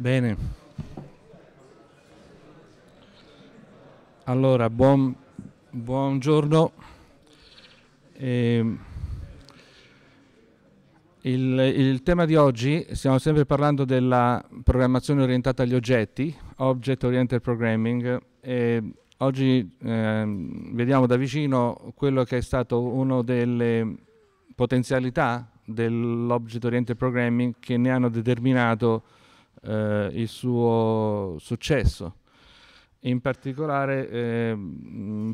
Bene. Allora, buon, buongiorno. Eh, il, il, tema di oggi, stiamo sempre parlando della programmazione orientata agli oggetti, Object Oriented Programming. Eh, oggi eh, vediamo da vicino quello che è stato una delle potenzialità dell'Object Oriented Programming che ne hanno determinato eh, il suo successo. In particolare eh,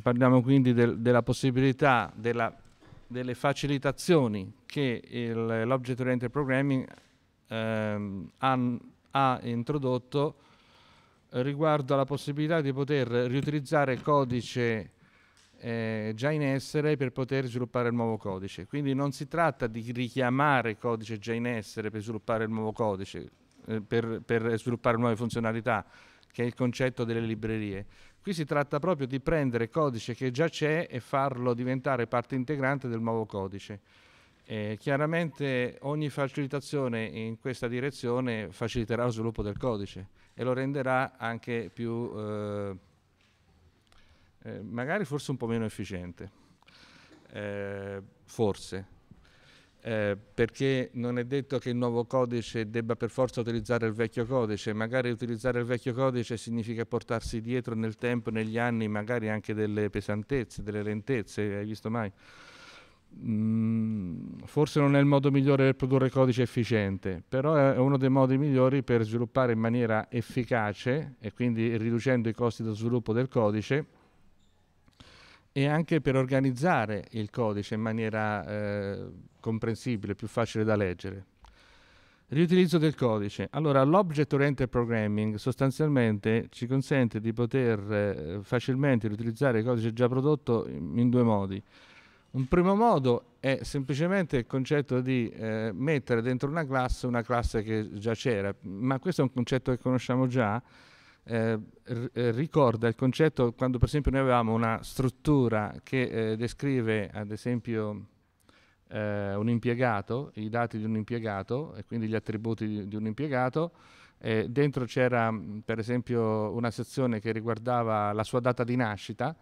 parliamo quindi del, della possibilità della, delle facilitazioni che il, l'Object Oriented Programming ehm, ha, ha, introdotto riguardo alla possibilità di poter riutilizzare codice eh, già in essere per poter sviluppare il nuovo codice. Quindi non si tratta di richiamare codice già in essere per sviluppare il nuovo codice, eh, per, per sviluppare nuove funzionalità, che è il concetto delle librerie. Qui si tratta proprio di prendere codice che già c'è e farlo diventare parte integrante del nuovo codice. Eh, chiaramente ogni facilitazione in questa direzione faciliterà lo sviluppo del codice e lo renderà anche più, eh, eh magari forse un po' meno efficiente, eh, forse. Eh, perché non è detto che il nuovo codice debba per forza utilizzare il vecchio codice, magari utilizzare il vecchio codice significa portarsi dietro nel tempo, negli anni, magari anche delle pesantezze, delle lentezze, hai visto mai? Mm, forse non è il modo migliore per produrre codice efficiente, però è uno dei modi migliori per sviluppare in maniera efficace e quindi riducendo i costi dello sviluppo del codice e anche per organizzare il codice in maniera eh, comprensibile, più facile da leggere. Riutilizzo del codice. Allora, l'object oriented programming sostanzialmente ci consente di poter eh, facilmente riutilizzare il codice già prodotto in, in due modi. Un primo modo è semplicemente il concetto di eh, mettere dentro una classe una classe che già c'era, ma questo è un concetto che conosciamo già. Eh, eh ricorda il concetto quando per esempio noi avevamo una struttura che eh, descrive ad esempio eh, un impiegato, i dati di un impiegato e quindi gli attributi di, di un impiegato. Eh, dentro c'era mm, per esempio una sezione che riguardava la sua data di nascita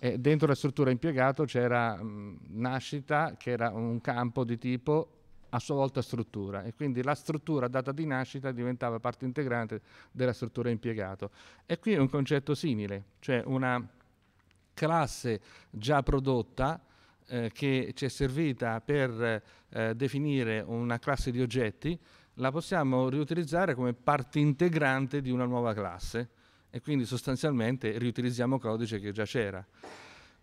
e dentro la struttura impiegato c'era mh, mm, nascita che era un campo di tipo a sua volta struttura e quindi la struttura data di nascita diventava parte integrante della struttura impiegato. E qui è un concetto simile, cioè una classe già prodotta eh, che ci è servita per eh, definire una classe di oggetti, la possiamo riutilizzare come parte integrante di una nuova classe e quindi sostanzialmente riutilizziamo codice che già c'era.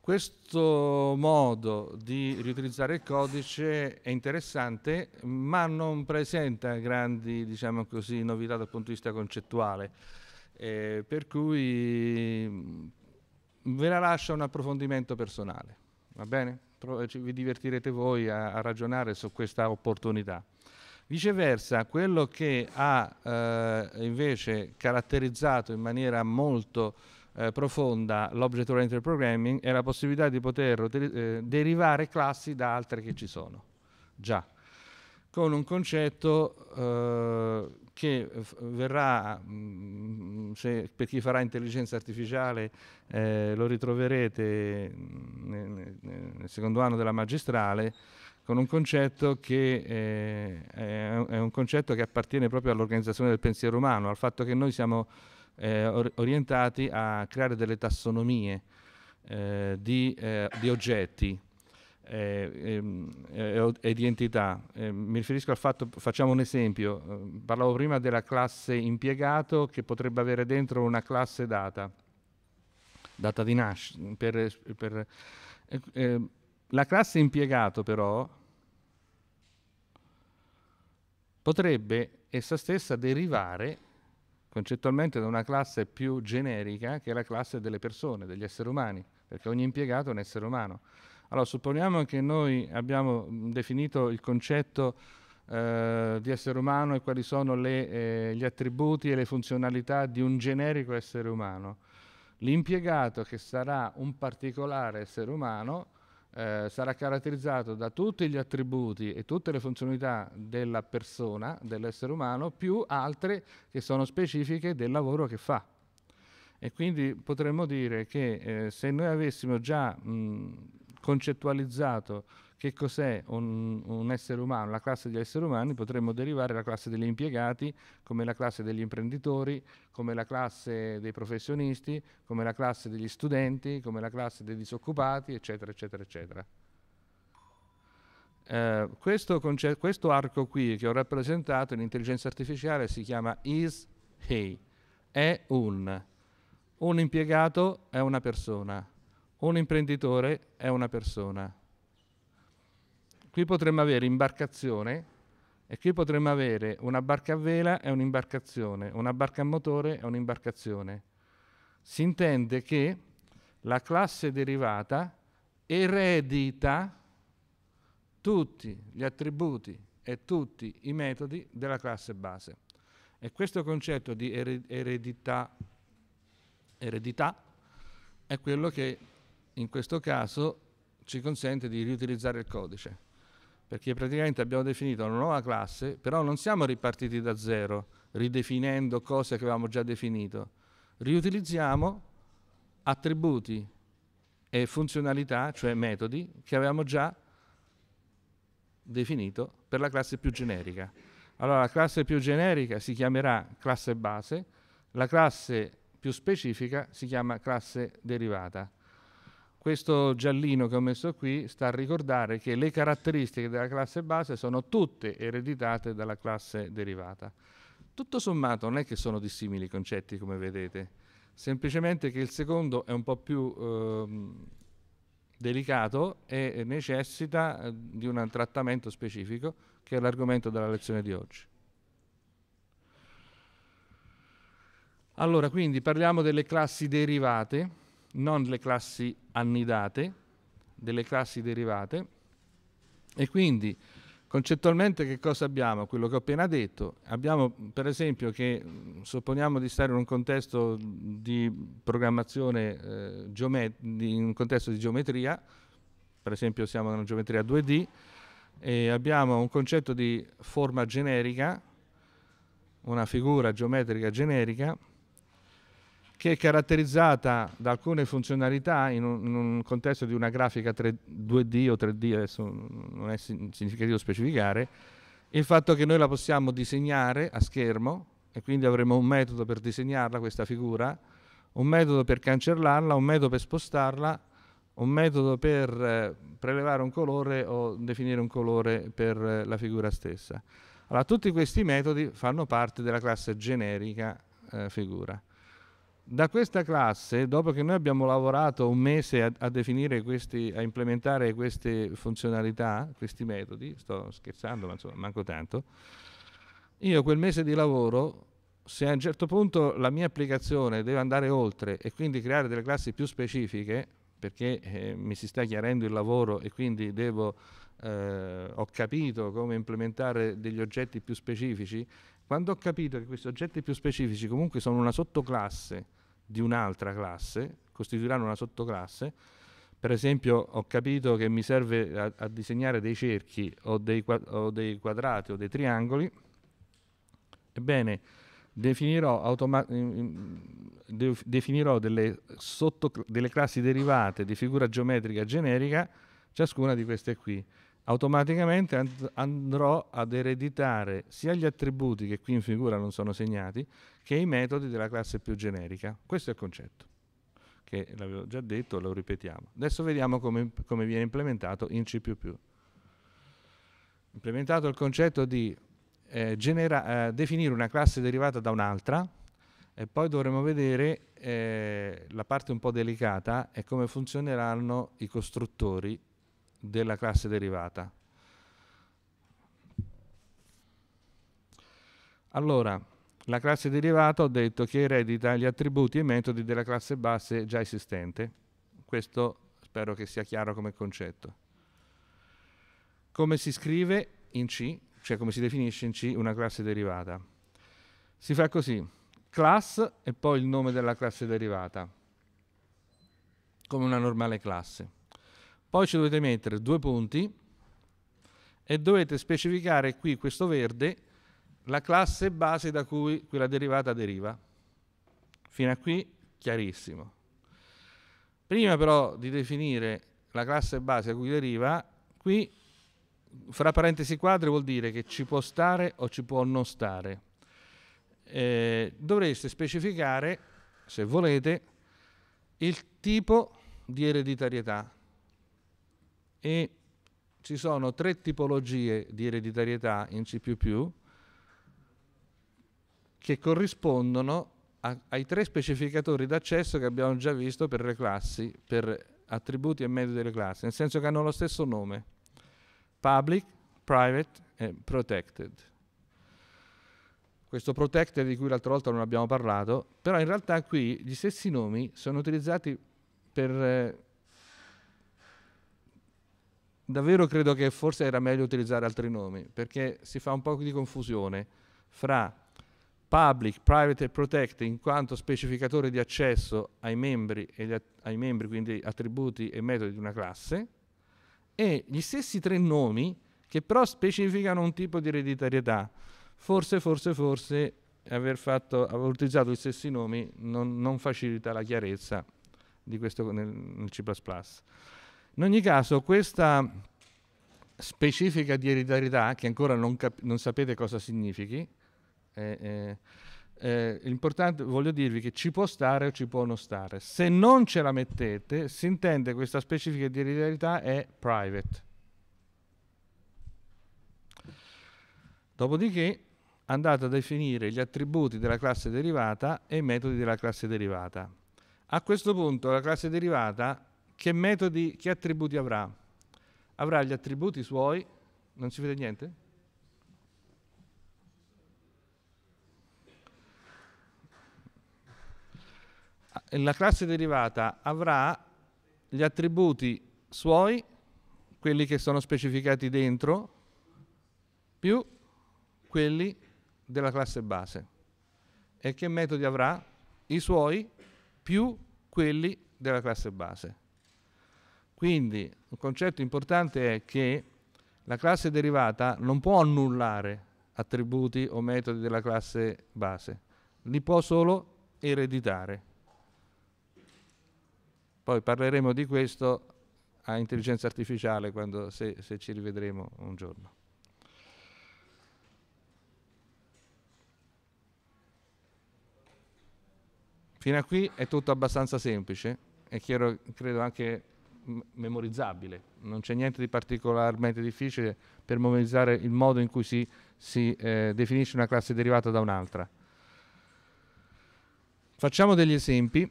Questo modo di riutilizzare il codice è interessante, ma non presenta grandi diciamo così, novità dal punto di vista concettuale, eh, per cui mm, ve la lascio un approfondimento personale. Va bene? tro- eh, vi divertirete voi a, a, ragionare su questa opportunità. Viceversa, quello che ha eh, invece caratterizzato in maniera molto eh, profonda l'object oriented programming è la possibilità di poter eh, derivare classi da altre che ci sono già, con un concetto eh, che eh, verrà, mm, se, per chi farà intelligenza artificiale, eh, lo ritroverete mm, nel, nel, secondo anno della magistrale, con un concetto che eh, è un concetto che appartiene proprio all'organizzazione del pensiero umano, al fatto che noi siamo eh, orientati a creare delle tassonomie eh, di, eh, di oggetti e, eh, e, ehm, e eh, di entità. E, ehm, mi riferisco al fatto, facciamo un esempio, eh, parlavo prima della classe impiegato che potrebbe avere dentro una classe data, data di nascita. Per, per, eh, la classe impiegato però potrebbe essa stessa derivare concettualmente da una classe più generica che è la classe delle persone, degli esseri umani, perché ogni impiegato è un essere umano. Allora, supponiamo che noi abbiamo mm, definito il concetto eh, di essere umano e quali sono le, eh, gli attributi e le funzionalità di un generico essere umano. L'impiegato che sarà un particolare essere umano eh, sarà caratterizzato da tutti gli attributi e tutte le funzionalità della persona, dell'essere umano, più altre che sono specifiche del lavoro che fa. E quindi potremmo dire che eh, se noi avessimo già mh, mm, concettualizzato che cos'è un, un, essere umano, la classe degli esseri umani, potremmo derivare la classe degli impiegati, come la classe degli imprenditori, come la classe dei professionisti, come la classe degli studenti, come la classe dei disoccupati, eccetera, eccetera, eccetera. Eh, questo, questo, arco qui che ho rappresentato in intelligenza artificiale si chiama is he, è un. Un impiegato è una persona, un imprenditore è una persona. Qui potremmo avere imbarcazione e qui potremmo avere una barca a vela è un'imbarcazione, una barca a motore è un'imbarcazione. Si intende che la classe derivata eredita tutti gli attributi e tutti i metodi della classe base. E questo concetto di eredità, eredità è quello che in questo caso ci consente di riutilizzare il codice, perché praticamente abbiamo definito una nuova classe, però non siamo ripartiti da zero, ridefinendo cose che avevamo già definito, riutilizziamo attributi e funzionalità, cioè metodi, che avevamo già definito per la classe più generica. Allora la classe più generica si chiamerà classe base, la classe più specifica si chiama classe derivata questo giallino che ho messo qui sta a ricordare che le caratteristiche della classe base sono tutte ereditate dalla classe derivata. Tutto sommato non è che sono dissimili i concetti come vedete, semplicemente che il secondo è un po' più ehm, delicato e necessita eh, di un trattamento specifico che è l'argomento della lezione di oggi. Allora, quindi parliamo delle classi derivate non le classi annidate, delle classi derivate. E quindi concettualmente che cosa abbiamo? Quello che ho appena detto. Abbiamo per esempio che supponiamo di stare in un contesto di programmazione, eh, in un contesto di geometria, per esempio siamo in una geometria 2D, e abbiamo un concetto di forma generica, una figura geometrica generica, che è caratterizzata da alcune funzionalità in un, in un contesto di una grafica 3, 2D o 3D, adesso non è significativo specificare, il fatto che noi la possiamo disegnare a schermo e quindi avremo un metodo per disegnarla questa figura, un metodo per cancellarla, un metodo per spostarla, un metodo per eh, prelevare un colore o definire un colore per eh, la figura stessa. Allora, tutti questi metodi fanno parte della classe generica eh, figura. Da questa classe, dopo che noi abbiamo lavorato un mese a, a definire questi, a implementare queste funzionalità, questi metodi, sto scherzando, ma insomma, manco tanto, io quel mese di lavoro, se a un certo punto la mia applicazione deve andare oltre e quindi creare delle classi più specifiche, perché eh, mi si sta chiarendo il lavoro e quindi devo eh, ho capito come implementare degli oggetti più specifici quando ho capito che questi oggetti più specifici comunque sono una sottoclasse di un'altra classe, costituiranno una sottoclasse, per esempio ho capito che mi serve a, a disegnare dei cerchi o dei, o dei, quadrati o dei triangoli, ebbene definirò, de definirò delle, delle classi derivate di figura geometrica generica, ciascuna di queste qui automaticamente and- andrò ad ereditare sia gli attributi che qui in figura non sono segnati, che i metodi della classe più generica. Questo è il concetto, che l'avevo già detto, lo ripetiamo. Adesso vediamo come, come viene implementato in C++. Implementato il concetto di eh, genera- eh, definire una classe derivata da un'altra, e poi dovremo vedere eh, la parte un po' delicata è come funzioneranno i costruttori della classe derivata. Allora, la classe derivata ho detto che eredita gli attributi e i metodi della classe base già esistente. Questo spero che sia chiaro come concetto. Come si scrive in C, cioè come si definisce in C una classe derivata? Si fa così, class e poi il nome della classe derivata, come una normale classe. Poi ci dovete mettere due punti e dovete specificare qui questo verde la classe base da cui quella derivata deriva. Fino a qui chiarissimo. Prima però di definire la classe base a cui deriva, qui fra parentesi quadre vuol dire che ci può stare o ci può non stare. Eh, dovreste specificare, se volete, il tipo di ereditarietà e ci sono tre tipologie di ereditarietà in C++ che corrispondono a, ai tre specificatori d'accesso che abbiamo già visto per le classi, per attributi e metodi delle classi, nel senso che hanno lo stesso nome, public, private e protected. Questo protected di cui l'altra volta non abbiamo parlato, però in realtà qui gli stessi nomi sono utilizzati per... Eh, davvero credo che forse era meglio utilizzare altri nomi, perché si fa un po' di confusione fra public, private e protect in quanto specificatore di accesso ai membri, ai membri, quindi attributi e metodi di una classe, e gli stessi tre nomi che però specificano un tipo di ereditarietà. Forse, forse, forse aver, fatto, aver utilizzato gli stessi nomi non, non, facilita la chiarezza di questo nel, nel C++. In ogni caso, questa specifica di eredità, che ancora non, cap- non sapete cosa significhi, eh, eh, eh, l'importante, voglio dirvi che ci può stare o ci può non stare. Se non ce la mettete, si intende questa specifica di eredità è private. Dopodiché andate a definire gli attributi della classe derivata e i metodi della classe derivata. A questo punto la classe derivata che metodi, che attributi avrà? Avrà gli attributi suoi, non si vede niente? Ah, la classe derivata avrà gli attributi suoi, quelli che sono specificati dentro, più quelli della classe base. E che metodi avrà? I suoi più quelli della classe base. Quindi un concetto importante è che la classe derivata non può annullare attributi o metodi della classe base, li può solo ereditare. Poi parleremo di questo a intelligenza artificiale quando, se, se ci rivedremo un giorno. Fino a qui è tutto abbastanza semplice, è chiaro, credo anche memorizzabile, non c'è niente di particolarmente difficile per memorizzare il modo in cui si, si eh, definisce una classe derivata da un'altra. Facciamo degli esempi.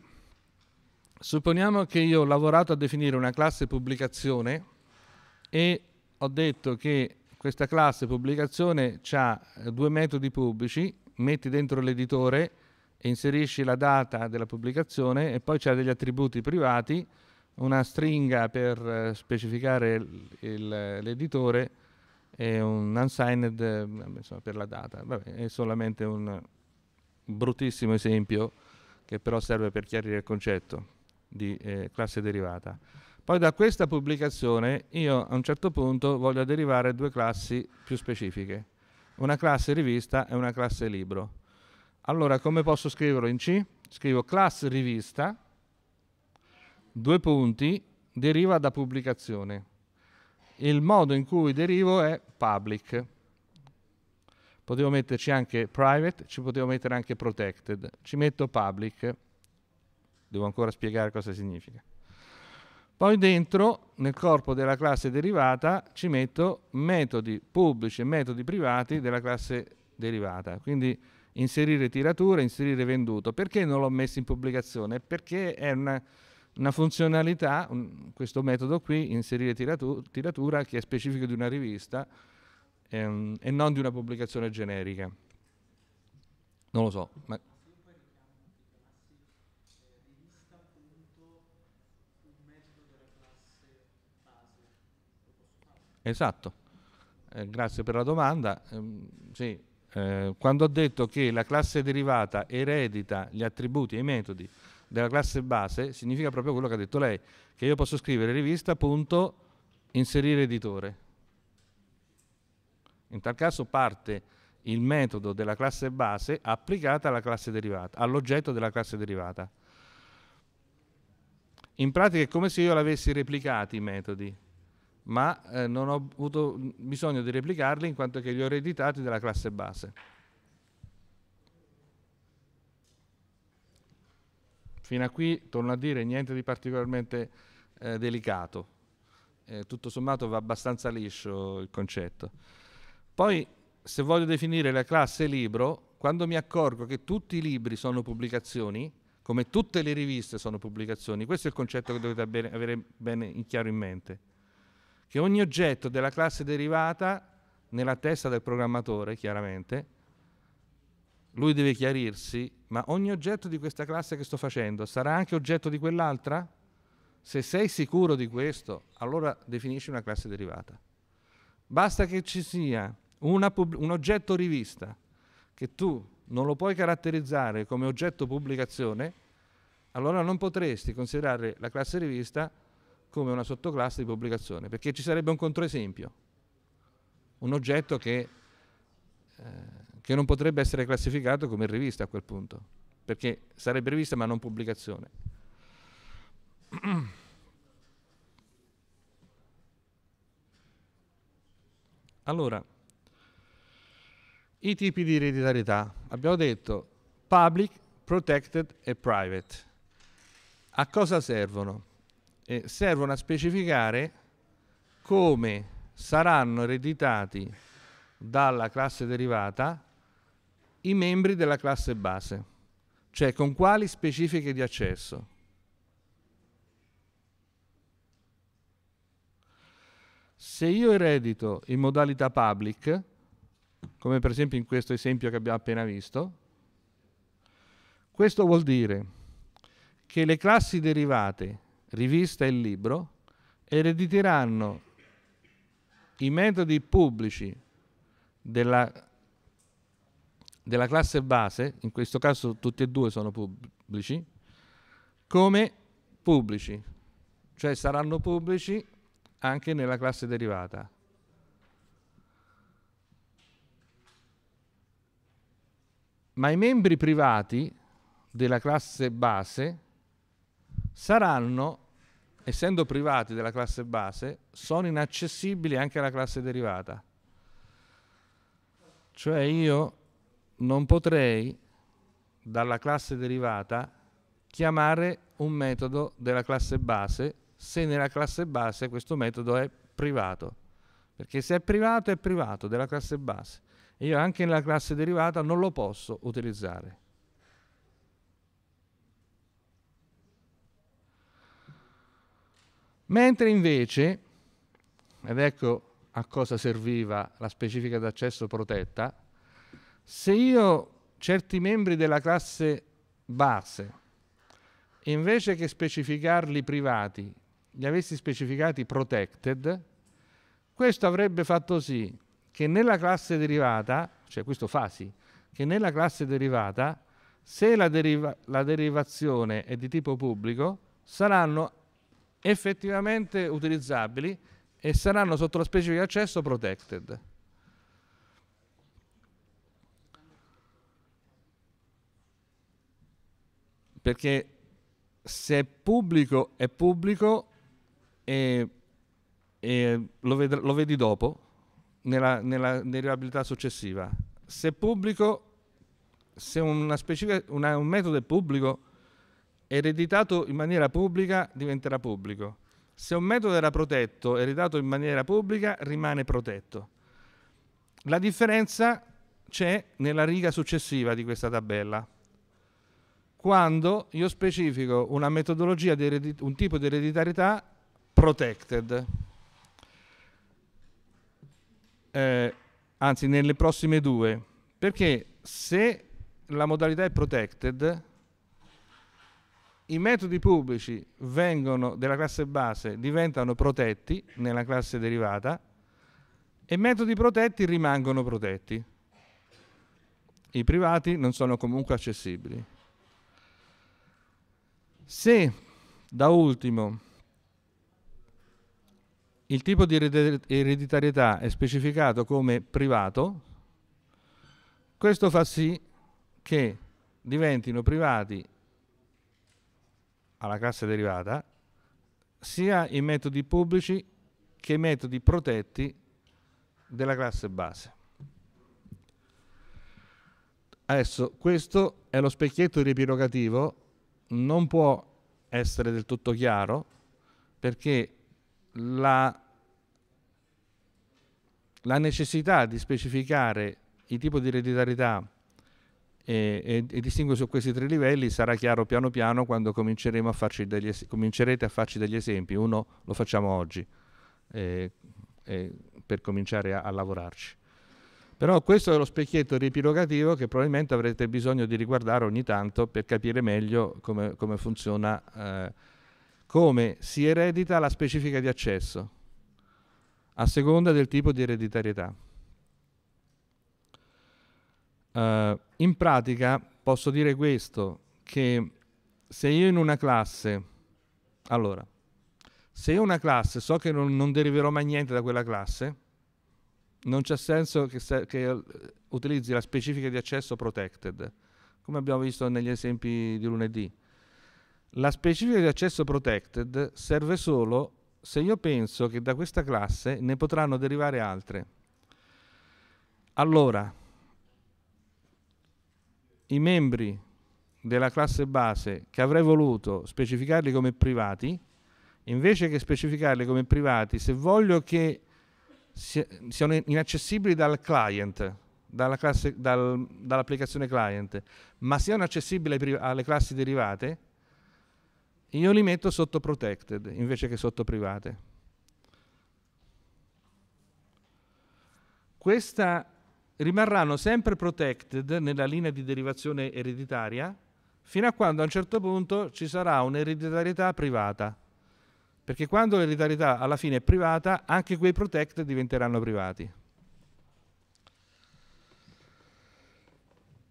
Supponiamo che io ho lavorato a definire una classe pubblicazione e ho detto che questa classe pubblicazione ha eh, due metodi pubblici, metti dentro l'editore e inserisci la data della pubblicazione e poi c'è degli attributi privati una stringa per eh, specificare il, il, l'editore e un unsigned ehm, insomma, per la data. Vabbè, è solamente un bruttissimo esempio che però serve per chiarire il concetto di eh, classe derivata. Poi da questa pubblicazione io a un certo punto voglio derivare due classi più specifiche, una classe rivista e una classe libro. Allora come posso scriverlo in C? Scrivo class rivista due punti, deriva da pubblicazione. Il modo in cui derivo è public. Potevo metterci anche private, ci potevo mettere anche protected. Ci metto public. Devo ancora spiegare cosa significa. Poi dentro, nel corpo della classe derivata, ci metto metodi pubblici e metodi privati della classe derivata. Quindi inserire tiratura, inserire venduto. Perché non l'ho messo in pubblicazione? Perché è una una funzionalità, un, questo metodo qui, inserire tiratura, tiratura, che è specifico di una rivista ehm, e non di una pubblicazione generica. Non lo so, ma Esatto, eh, grazie per la domanda. Eh, sì. eh, quando ho detto che la classe derivata eredita gli attributi e i metodi della classe base significa proprio quello che ha detto lei, che io posso scrivere rivista, punto, inserire editore. In tal caso parte il metodo della classe base applicata alla classe derivata, all'oggetto della classe derivata. In pratica è come se io l'avessi replicati i metodi, ma eh, non ho avuto bisogno di replicarli in quanto che li ho ereditati dalla classe base. Fino a qui, torno a dire, niente di particolarmente eh, delicato. Eh, tutto sommato va abbastanza liscio il concetto. Poi, se voglio definire la classe libro, quando mi accorgo che tutti i libri sono pubblicazioni, come tutte le riviste sono pubblicazioni, questo è il concetto che dovete avere bene in chiaro in mente, che ogni oggetto della classe derivata, nella testa del programmatore chiaramente, lui deve chiarirsi, ma ogni oggetto di questa classe che sto facendo sarà anche oggetto di quell'altra? Se sei sicuro di questo, allora definisci una classe derivata. Basta che ci sia pub- un oggetto rivista che tu non lo puoi caratterizzare come oggetto pubblicazione, allora non potresti considerare la classe rivista come una sottoclasse di pubblicazione, perché ci sarebbe un controesempio, un oggetto che eh, che non potrebbe essere classificato come rivista a quel punto, perché sarebbe rivista ma non pubblicazione. Allora, i tipi di ereditarietà. Abbiamo detto public, protected e private. A cosa servono? Eh, servono a specificare come saranno ereditati dalla classe derivata i membri della classe base, cioè con quali specifiche di accesso. Se io eredito in modalità public, come per esempio in questo esempio che abbiamo appena visto, questo vuol dire che le classi derivate, rivista e libro, erediteranno i metodi pubblici della della classe base, in questo caso tutti e due sono pubblici, come pubblici, cioè saranno pubblici anche nella classe derivata. Ma i membri privati della classe base saranno, essendo privati della classe base, sono inaccessibili anche alla classe derivata. Cioè io non potrei dalla classe derivata chiamare un metodo della classe base se nella classe base questo metodo è privato. Perché se è privato è privato della classe base. E io anche nella classe derivata non lo posso utilizzare. Mentre invece, ed ecco a cosa serviva la specifica d'accesso protetta, se io certi membri della classe base, invece che specificarli privati, li avessi specificati protected, questo avrebbe fatto sì che nella classe derivata, cioè questo fa sì, che nella classe derivata, se la, deriva la derivazione è di tipo pubblico, saranno effettivamente utilizzabili e saranno sotto la specifica accesso protected. perché se è pubblico è pubblico e, e lo, ved- lo, vedi dopo, nella, nella, nell'abilità successiva. Se è pubblico, se una specifica, una, un metodo è pubblico, ereditato in maniera pubblica diventerà pubblico. Se un metodo era protetto, ereditato in maniera pubblica, rimane protetto. La differenza c'è nella riga successiva di questa tabella quando io specifico una metodologia, di un tipo di ereditarietà protected. Eh, anzi, nelle prossime due. Perché se la modalità è protected, i metodi pubblici vengono, della classe base diventano protetti nella classe derivata e metodi protetti rimangono protetti. I privati non sono comunque accessibili. Se, da ultimo, il tipo di ereditarietà è specificato come privato, questo fa sì che diventino privati alla classe derivata sia i metodi pubblici che i metodi protetti della classe base. Adesso questo è lo specchietto riepilogativo non può essere del tutto chiaro perché la, la necessità di specificare il tipo di ereditarietà e, e, e distingue su questi tre livelli sarà chiaro piano piano quando cominceremo a farci degli es- comincerete a farci degli esempi. Uno lo facciamo oggi eh, eh, per cominciare a, a lavorarci. Però questo è lo specchietto riepilogativo che probabilmente avrete bisogno di riguardare ogni tanto per capire meglio come, come funziona, eh, come si eredita la specifica di accesso, a seconda del tipo di ereditarietà. Eh, in pratica posso dire questo, che se io in una classe, allora, se io in una classe so che non, non deriverò mai niente da quella classe, non c'è senso che, se, che, eh, utilizzi la specifica di accesso protected, come abbiamo visto negli esempi di lunedì. La specifica di accesso protected serve solo se io penso che da questa classe ne potranno derivare altre. Allora, i membri della classe base che avrei voluto specificarli come privati, invece che specificarli come privati, se voglio che siano inaccessibili dal client, dalla classe, dal, dall'applicazione client, ma siano accessibili alle classi derivate, io li metto sotto protected invece che sotto private. Questa rimarranno sempre protected nella linea di derivazione ereditaria fino a quando a un certo punto ci sarà un'ereditarietà privata perché quando l'ereditarietà alla fine è privata, anche quei protect diventeranno privati.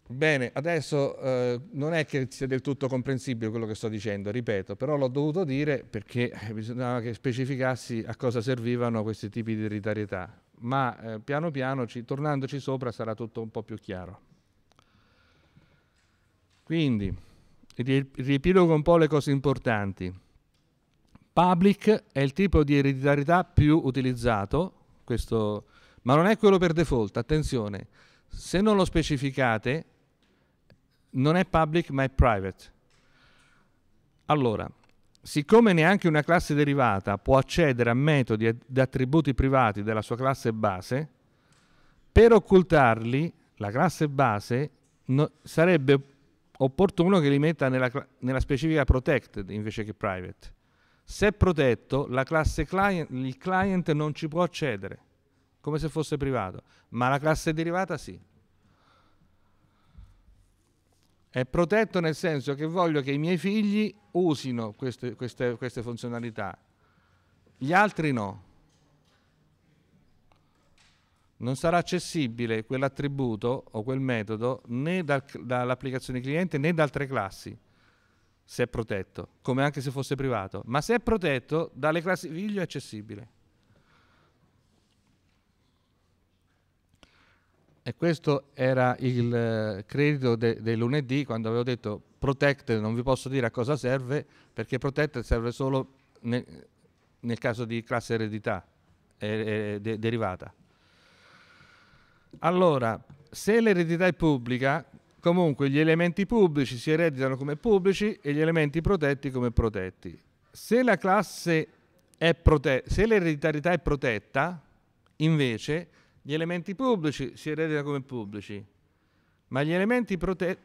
Bene, adesso eh, non è che sia del tutto comprensibile quello che sto dicendo, ripeto, però l'ho dovuto dire perché bisognava che specificassi a cosa servivano questi tipi di eritarietà, ma eh, piano piano, ci, tornandoci sopra, sarà tutto un po' più chiaro. Quindi, riepilogo un po' le cose importanti. Public è il tipo di ereditarietà più utilizzato, questo, ma non è quello per default, attenzione, se non lo specificate non è public ma è private. Allora, siccome neanche una classe derivata può accedere a metodi ed attributi privati della sua classe base, per occultarli la classe base no, sarebbe opportuno che li metta nella, nella specifica protected invece che private. Se è protetto, client, il client non ci può accedere, come se fosse privato, ma la classe derivata sì. È protetto nel senso che voglio che i miei figli usino queste, queste, queste funzionalità, gli altri no. Non sarà accessibile quell'attributo o quel metodo né dal, dall'applicazione cliente né da altre classi se è protetto, come anche se fosse privato, ma se è protetto dalle classi classifiche è accessibile. E questo era il eh, credito del lunedì quando avevo detto Protected, non vi posso dire a cosa serve, perché Protected serve solo nel, nel caso di classe eredità eh, eh, de derivata. Allora, se l'eredità è pubblica, Comunque gli elementi pubblici si ereditano come pubblici e gli elementi protetti come protetti. Se la classe è protetta, se l'ereditarietà è protetta, invece gli elementi pubblici si ereditano come pubblici, ma gli elementi protetti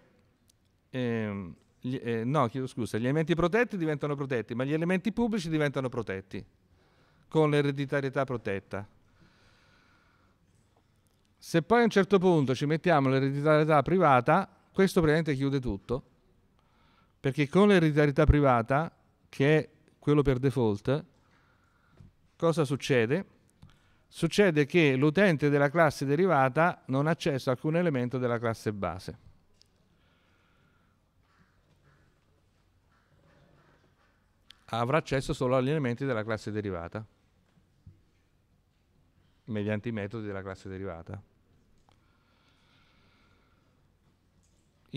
eh, eh, no, chiedo scusa, gli elementi protetti diventano protetti, ma gli elementi pubblici diventano protetti con l'ereditarietà protetta. Se poi a un certo punto ci mettiamo l'ereditarietà privata, questo praticamente chiude tutto, perché con l'ereditarietà privata, che è quello per default, cosa succede? Succede che l'utente della classe derivata non ha accesso a alcun elemento della classe base. avrà accesso solo agli elementi della classe derivata mediante i metodi della classe derivata.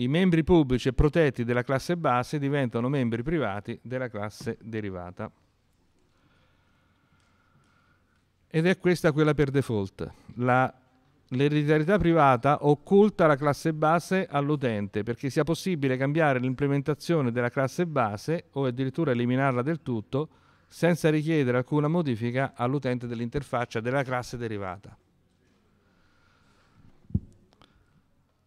i membri pubblici e protetti della classe base diventano membri privati della classe derivata. Ed è questa quella per default. La, l'ereditarietà privata occulta la classe base all'utente perché sia possibile cambiare l'implementazione della classe base o addirittura eliminarla del tutto senza richiedere alcuna modifica all'utente dell'interfaccia della classe derivata.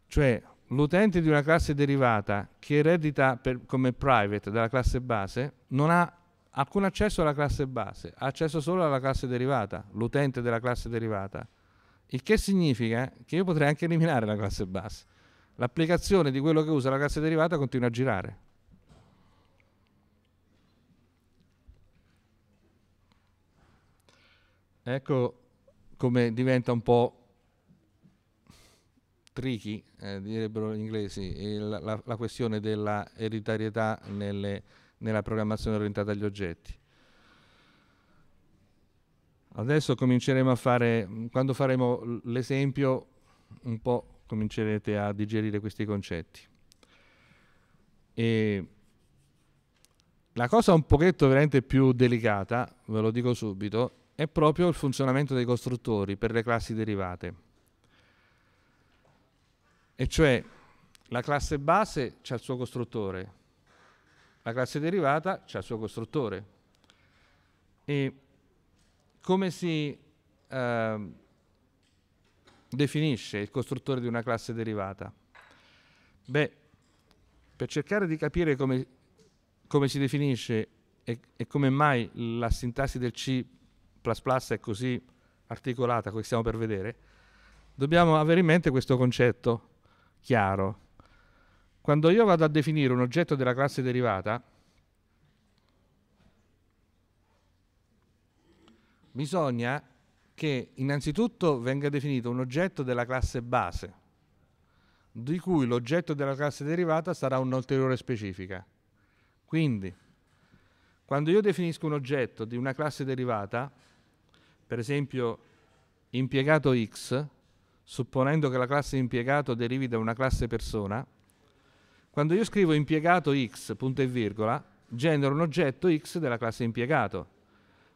Cioè, l'utente di una classe derivata che eredita per, come private dalla classe base non ha alcun accesso alla classe base, ha accesso solo alla classe derivata, l'utente della classe derivata. Il che significa che io potrei anche eliminare la classe base. L'applicazione di quello che usa la classe derivata continua a girare. Ecco come diventa un po' tricky, eh, direbbero gli inglesi, il, la, la, questione della ereditarietà nelle, nella programmazione orientata agli oggetti. Adesso cominceremo a fare, quando faremo l'esempio, un po' comincerete a digerire questi concetti. E la cosa un pochetto veramente più delicata, ve lo dico subito, è proprio il funzionamento dei costruttori per le classi derivate. E cioè la classe base ha il suo costruttore, la classe derivata ha il suo costruttore. E come si eh, definisce il costruttore di una classe derivata? Beh, per cercare di capire come, come si definisce e, e, come mai la sintassi del C è così articolata, come stiamo per vedere, dobbiamo avere in mente questo concetto chiaro. Quando io vado a definire un oggetto della classe derivata, bisogna che innanzitutto venga definito un oggetto della classe base, di cui l'oggetto della classe derivata sarà un'ulteriore specifica. Quindi, quando io definisco un oggetto di una classe derivata, per esempio impiegato x, supponendo che la classe impiegato derivi da una classe persona, quando io scrivo impiegato x, punto e virgola, genero un oggetto x della classe impiegato.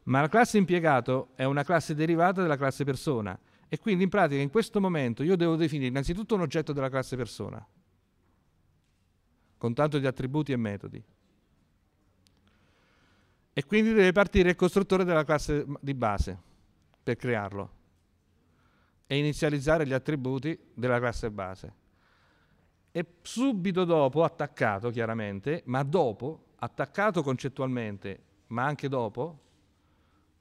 Ma la classe impiegato è una classe derivata della classe persona e quindi in pratica in questo momento io devo definire innanzitutto un oggetto della classe persona, con tanto di attributi e metodi. E quindi deve partire il costruttore della classe di base per crearlo e inizializzare gli attributi della classe base. E subito dopo, attaccato chiaramente, ma dopo, attaccato concettualmente, ma anche dopo,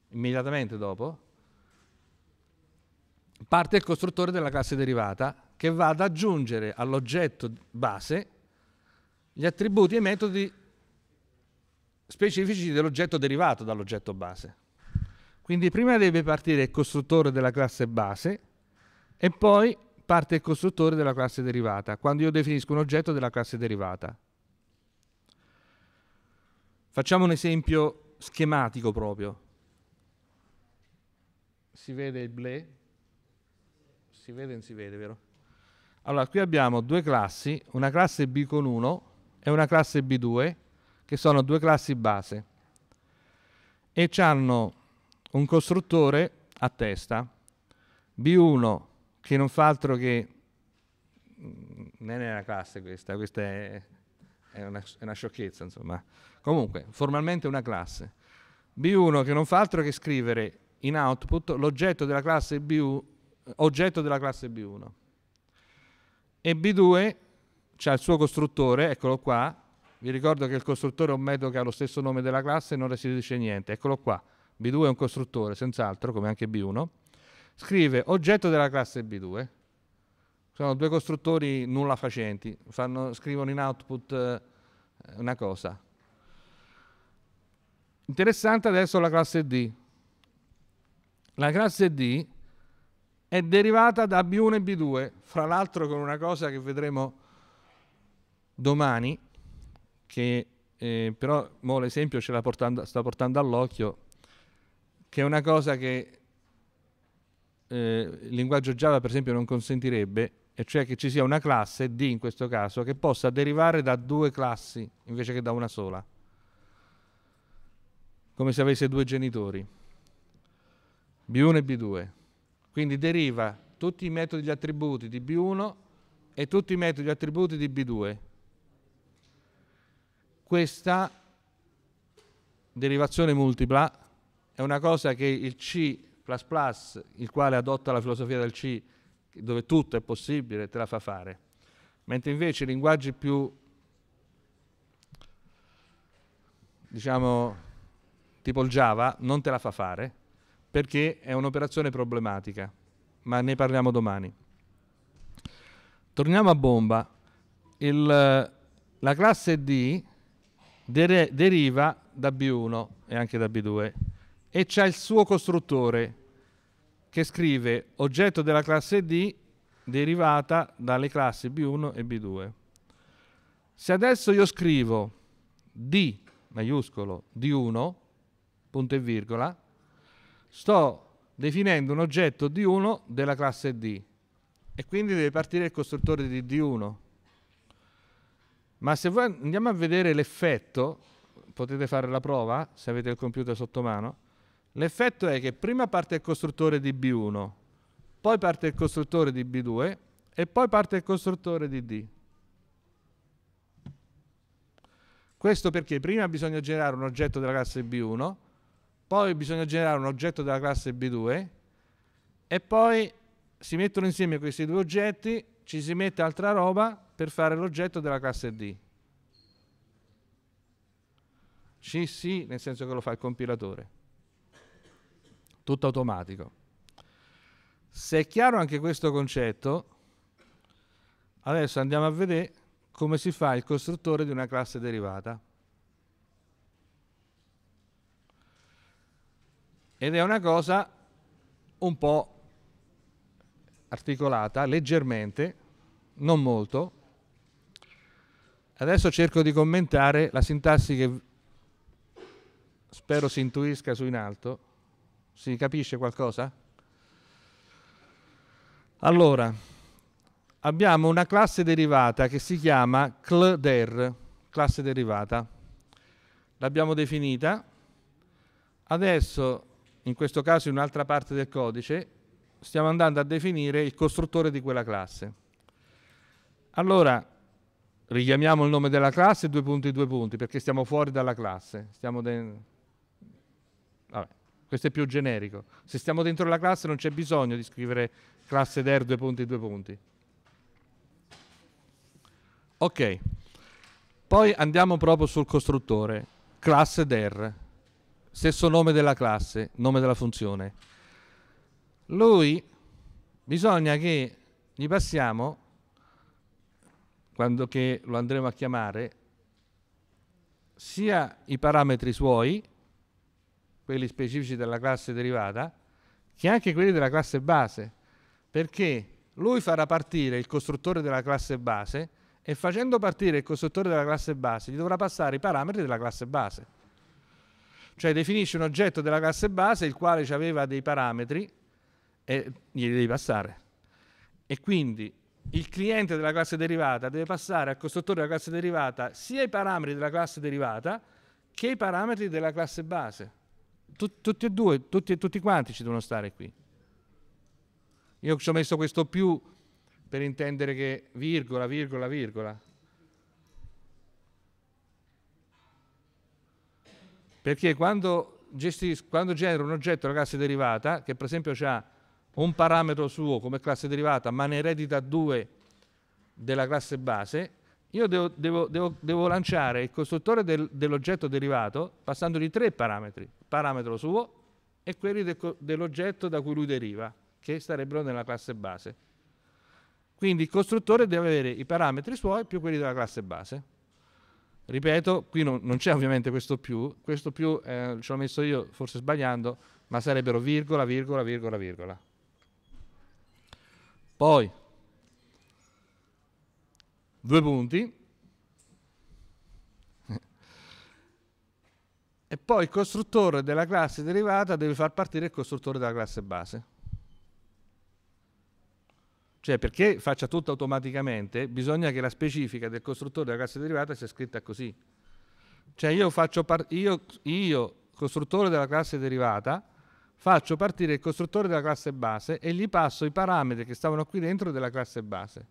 immediatamente dopo, parte il costruttore della classe derivata che va ad aggiungere all'oggetto base gli attributi e i metodi specifici dell'oggetto derivato dall'oggetto base. Quindi prima deve partire il costruttore della classe base e poi parte il costruttore della classe derivata, quando io definisco un oggetto della classe derivata. Facciamo un esempio schematico proprio. Si vede il ble? Si vede o non si vede, vero? Allora, qui abbiamo due classi, una classe B con 1 e una classe B2, che sono due classi base. E hanno un costruttore a testa, B1 che non fa altro che... Mm, non è una classe questa, questa è, è, una, è una sciocchezza, insomma. Comunque, formalmente è una classe. B1 che non fa altro che scrivere in output l'oggetto della classe B1, eh, oggetto della classe B1. E B2 c'ha il suo costruttore, eccolo qua. Vi ricordo che il costruttore è un metodo che ha lo stesso nome della classe e non restituisce niente. Eccolo qua. B2 è un costruttore, senz'altro, come anche B1 scrive oggetto della classe B2, sono due costruttori nulla facenti, fanno, scrivono in output eh, una cosa. Interessante adesso la classe D. La classe D è derivata da B1 e B2, fra l'altro con una cosa che vedremo domani, che eh, però l'esempio ce la portando, sta portando all'occhio, che è una cosa che eh, il linguaggio Java per esempio non consentirebbe, e cioè che ci sia una classe, D in questo caso, che possa derivare da due classi invece che da una sola. Come se avesse due genitori, B1 e B2. Quindi deriva tutti i metodi di attributi di B1 e tutti i metodi di attributi di B2. Questa derivazione multipla è una cosa che il C plus il quale adotta la filosofia del C, dove tutto è possibile, te la fa fare. Mentre invece i linguaggi più, diciamo, tipo il Java, non te la fa fare, perché è un'operazione problematica, ma ne parliamo domani. Torniamo a bomba. Il, la classe D deriva da B1 e anche da B2 e c'è il suo costruttore che scrive oggetto della classe D derivata dalle classi B1 e B2. Se adesso io scrivo D maiuscolo D1, punto e virgola, sto definendo un oggetto D1 della classe D e quindi deve partire il costruttore di D1. Ma se voi andiamo a vedere l'effetto, potete fare la prova se avete il computer sotto mano, L'effetto è che prima parte il costruttore di B1, poi parte il costruttore di B2 e poi parte il costruttore di D. Questo perché prima bisogna generare un oggetto della classe B1, poi bisogna generare un oggetto della classe B2 e poi si mettono insieme questi due oggetti, ci si mette altra roba per fare l'oggetto della classe D. Ci sì, nel senso che lo fa il compilatore tutto automatico. Se è chiaro anche questo concetto, adesso andiamo a vedere come si fa il costruttore di una classe derivata. Ed è una cosa un po' articolata, leggermente, non molto. Adesso cerco di commentare la sintassi che spero si intuisca su in alto. Si capisce qualcosa? Allora, abbiamo una classe derivata che si chiama CLDER, classe derivata. L'abbiamo definita. Adesso, in questo caso in un'altra parte del codice, stiamo andando a definire il costruttore di quella classe. Allora, richiamiamo il nome della classe, due punti, due punti, perché stiamo fuori dalla classe. Stiamo de... Vabbè. Questo è più generico. Se stiamo dentro la classe non c'è bisogno di scrivere classe der due punti due punti. Ok. Poi andiamo proprio sul costruttore. Classe der. Stesso nome della classe, nome della funzione. Lui bisogna che gli passiamo quando che lo andremo a chiamare sia i parametri suoi quelli specifici della classe derivata, che anche quelli della classe base, perché lui farà partire il costruttore della classe base e facendo partire il costruttore della classe base gli dovrà passare i parametri della classe base. Cioè definisce un oggetto della classe base il quale aveva dei parametri e glieli devi passare. E quindi il cliente della classe derivata deve passare al costruttore della classe derivata sia i parametri della classe derivata che i parametri della classe base. Tut, tutti e due, tutti, tutti quanti ci devono stare qui. Io ci ho messo questo più per intendere che virgola, virgola, virgola. Perché quando, gestis- quando genero un oggetto della classe derivata, che per esempio ha un parametro suo come classe derivata, ma ne eredita due della classe base, io devo, devo, devo, devo lanciare il costruttore del, dell'oggetto derivato passandogli tre parametri, parametro suo e quelli de, dell'oggetto da cui lui deriva, che sarebbero nella classe base. Quindi il costruttore deve avere i parametri suoi più quelli della classe base. Ripeto, qui non, non c'è ovviamente questo più, questo più eh, ce l'ho messo io, forse sbagliando, ma sarebbero virgola, virgola, virgola, virgola. Poi due punti. E poi il costruttore della classe derivata deve far partire il costruttore della classe base. Cioè perché faccia tutto automaticamente bisogna che la specifica del costruttore della classe derivata sia scritta così. Cioè io, io, io costruttore della classe derivata, faccio partire il costruttore della classe base e gli passo i parametri che stavano qui dentro della classe base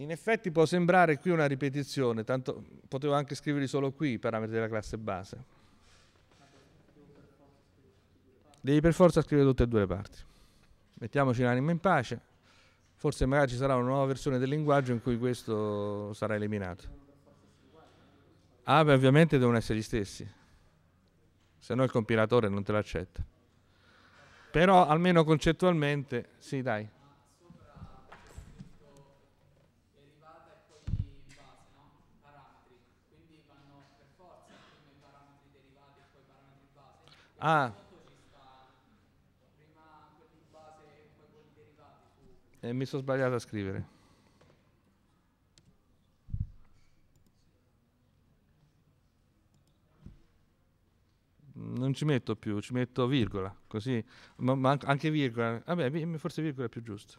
in effetti può sembrare qui una ripetizione, tanto potevo anche scriverli solo qui i parametri della classe base. Devi per forza scrivere tutte e due le parti. Mettiamoci l'anima in pace, forse magari ci sarà una nuova versione del linguaggio in cui questo sarà eliminato. Ah, beh, ovviamente devono essere gli stessi, se no il compilatore non te l'accetta. Però almeno concettualmente, sì dai. Ah. Eh, mi sono sbagliato a scrivere. non ci metto più, ci metto virgola, così, ma, ma anche virgola, vabbè, forse virgola è più giusto.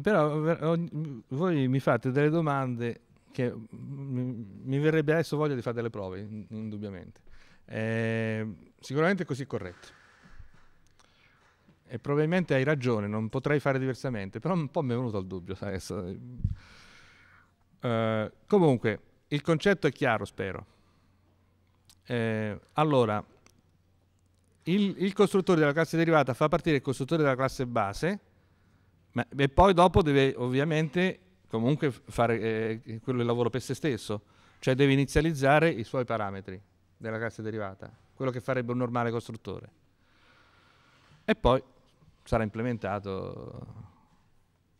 Però voi mi fate delle domande che mi verrebbe adesso voglia di fare delle prove, indubbiamente. Eh, sicuramente così corretto. E probabilmente hai ragione, non potrei fare diversamente, però un po' mi è venuto il dubbio adesso. Eh, comunque, il concetto è chiaro, spero. Eh, allora, il, il costruttore della classe derivata fa partire il costruttore della classe base, ma, e poi dopo deve ovviamente comunque fare eh, quello lavoro per se stesso, cioè deve inizializzare i suoi parametri della classe derivata, quello che farebbe un normale costruttore. E poi sarà implementato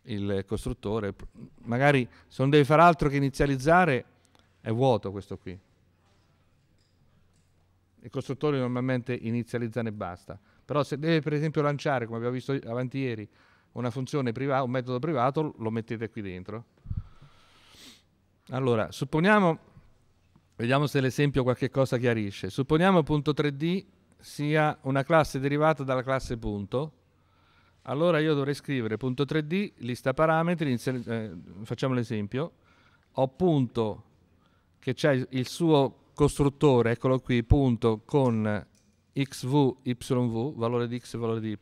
il costruttore, magari se non deve fare altro che inizializzare è vuoto questo qui. Il costruttore normalmente inizializza e basta, però se deve per esempio lanciare, come abbiamo visto avanti ieri, una funzione privata, un metodo privato, lo mettete qui dentro. Allora, supponiamo, vediamo se l'esempio qualche cosa chiarisce. Supponiamo punto 3D sia una classe derivata dalla classe punto, allora io dovrei scrivere punto 3D, lista parametri, eh, facciamo l'esempio, ho punto che c'è il suo costruttore, eccolo qui, punto con xv, yv, valore di x, valore di y,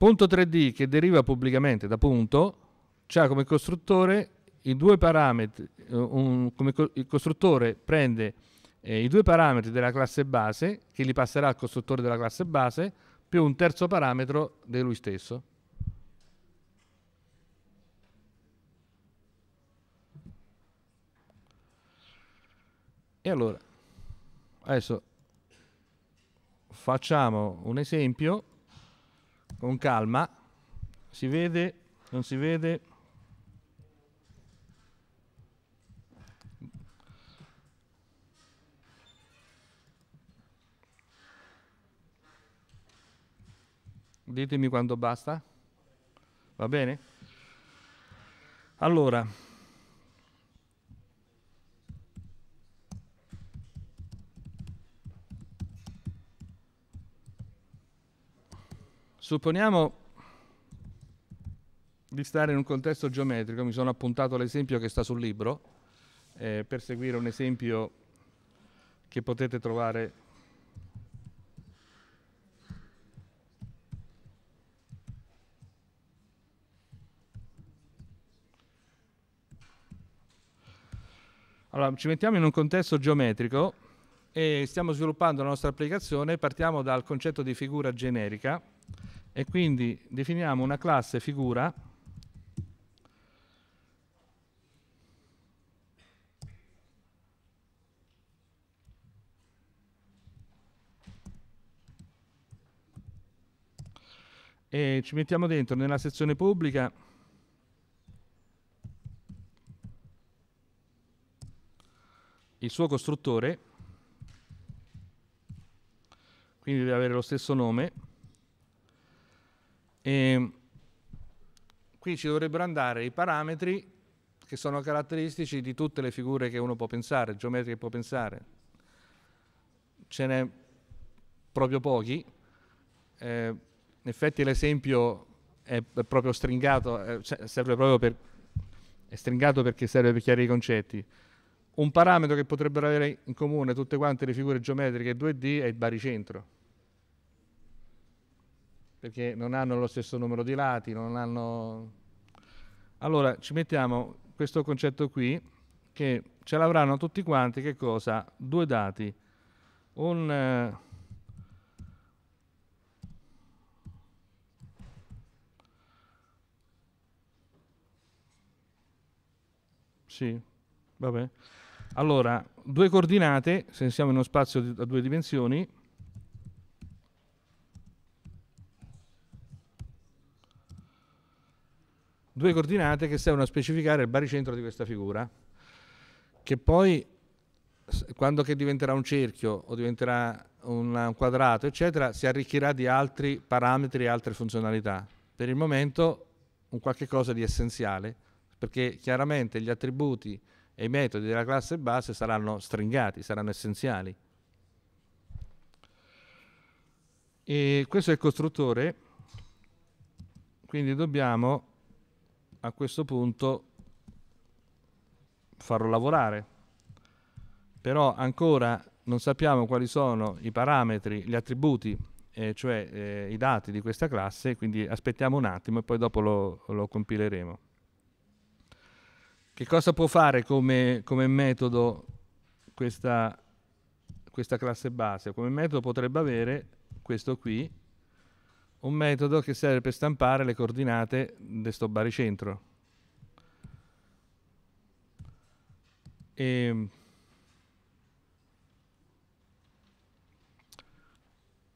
Punto 3D che deriva pubblicamente da punto, ha come costruttore i due parametri, eh, un, come co- il costruttore prende eh, i due parametri della classe base, che li passerà al costruttore della classe base, più un terzo parametro di lui stesso. E allora, adesso facciamo un esempio con calma. Si vede? Non si vede? Ditemi quando basta. Va bene? Allora, Supponiamo di stare in un contesto geometrico, mi sono appuntato l'esempio che sta sul libro, eh, per seguire un esempio che potete trovare Allora, ci mettiamo in un contesto geometrico e stiamo sviluppando la nostra applicazione, partiamo dal concetto di figura generica e quindi definiamo una classe figura e ci mettiamo dentro nella sezione pubblica il suo costruttore quindi deve avere lo stesso nome e qui ci dovrebbero andare i parametri che sono caratteristici di tutte le figure che uno può pensare, geometriche può pensare. Ce n'è proprio pochi. Eh, in effetti l'esempio è proprio stringato, eh, serve proprio per, è stringato perché serve per chiarire i concetti. Un parametro che potrebbero avere in comune tutte quante le figure geometriche 2D è il baricentro perché non hanno lo stesso numero di lati, non hanno... Allora ci mettiamo questo concetto qui che ce l'avranno tutti quanti, che cosa? Due dati, un... Eh, sì, vabbè. Allora, due coordinate, se siamo in uno spazio a due dimensioni, due coordinate che servono a specificare il baricentro di questa figura, che poi quando che diventerà un cerchio o diventerà un, quadrato, eccetera, si arricchirà di altri parametri e altre funzionalità. Per il momento un qualche cosa di essenziale, perché chiaramente gli attributi e i metodi della classe base saranno stringati, saranno essenziali. E questo è il costruttore, quindi dobbiamo a questo punto farlo lavorare. Però ancora non sappiamo quali sono i parametri, gli attributi, eh, cioè eh, i dati di questa classe, quindi aspettiamo un attimo e poi dopo lo, lo compileremo. Che cosa può fare come, come metodo questa, questa classe base? Come metodo potrebbe avere questo qui, un metodo che serve per stampare le coordinate di questo baricentro. E ehm,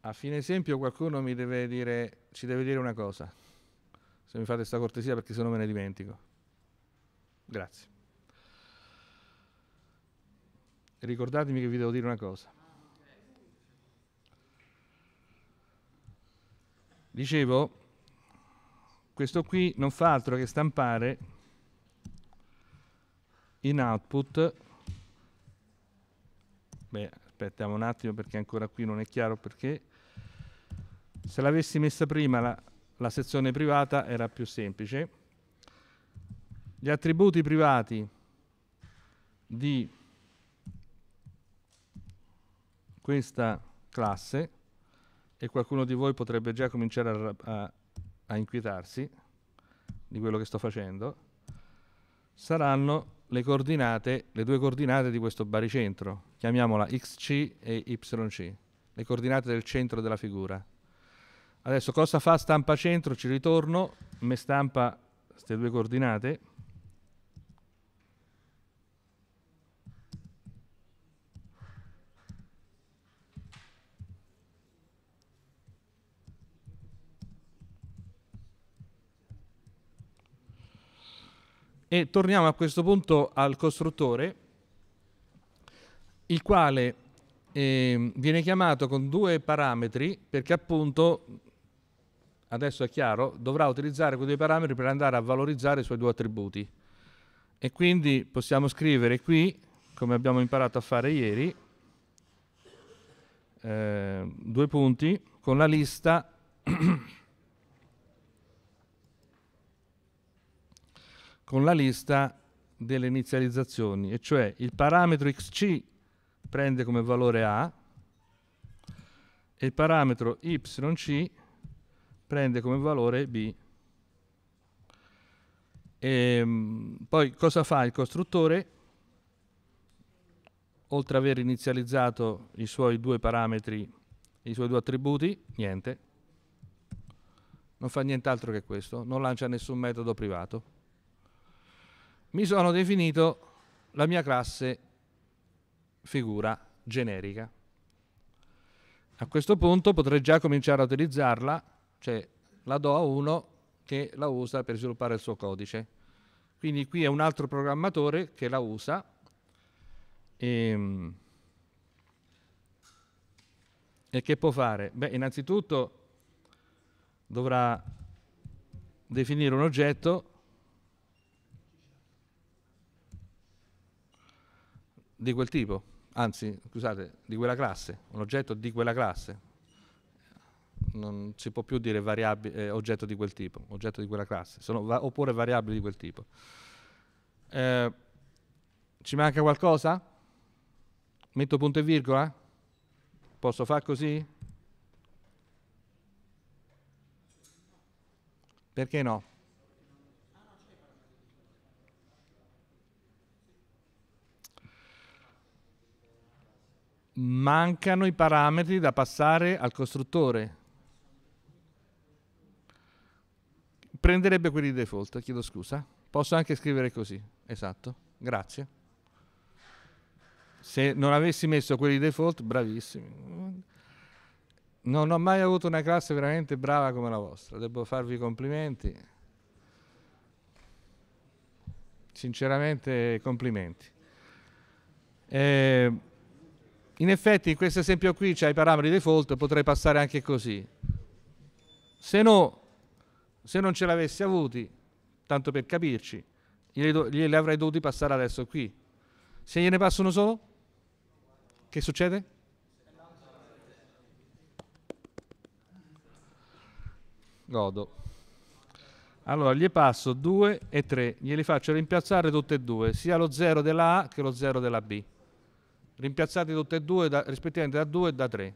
a fine esempio qualcuno mi deve dire, ci deve dire una cosa, se mi fate questa cortesia perché se no me ne dimentico. Grazie. Ricordatemi che vi devo dire una cosa. Dicevo, questo qui non fa altro che stampare in output, beh aspettiamo un attimo perché ancora qui non è chiaro perché, se l'avessi messa prima la, la sezione privata era più semplice, gli attributi privati di questa classe e qualcuno di voi potrebbe già cominciare a, a, a inquietarsi di quello che sto facendo, saranno le coordinate, le due coordinate di questo baricentro, chiamiamola xc e yc, le coordinate del centro della figura. Adesso cosa fa stampa centro? Ci ritorno, mi stampa queste due coordinate, E torniamo a questo punto al costruttore, il quale eh, viene chiamato con due parametri perché appunto, adesso è chiaro, dovrà utilizzare quei due parametri per andare a valorizzare i suoi due attributi. E quindi possiamo scrivere qui, come abbiamo imparato a fare ieri, eh, due punti con la lista con la lista delle inizializzazioni, e cioè il parametro xc prende come valore A e il parametro yc prende come valore B. E, ehm, poi cosa fa il costruttore? Oltre ad aver inizializzato i suoi due parametri, i suoi due attributi, niente. Non fa nient'altro che questo, non lancia nessun metodo privato mi sono definito la mia classe figura generica. A questo punto potrei già cominciare a utilizzarla, cioè la do a uno che la usa per sviluppare il suo codice. Quindi qui è un altro programmatore che la usa. E, ehm, e che può fare? Beh, innanzitutto dovrà definire un oggetto di quel tipo, anzi, scusate, di quella classe, un oggetto di quella classe. Non si può più dire eh, oggetto di quel tipo, oggetto di quella classe, va oppure variabili di quel tipo. Eh, ci manca qualcosa? Metto punto e virgola? Posso far così? Perché no? mancano i parametri da passare al costruttore. Prenderebbe quelli default, chiedo scusa. Posso anche scrivere così, esatto, grazie. Se non avessi messo quelli default, bravissimi. Non ho mai avuto una classe veramente brava come la vostra, devo farvi complimenti. Sinceramente complimenti. Eh, in effetti in questo esempio qui c'è i parametri default, potrei passare anche così. Se, no, se non ce l'avessi avuti, tanto per capirci, glieli avrei dovuti passare adesso qui. Se gliene passo uno solo, che succede? Godo. Allora, gli passo 2 e 3, glieli faccio rimpiazzare tutte e due, sia lo 0 della A che lo 0 della B rimpiazzati tutti e due da, rispettivamente da 2 e da 3.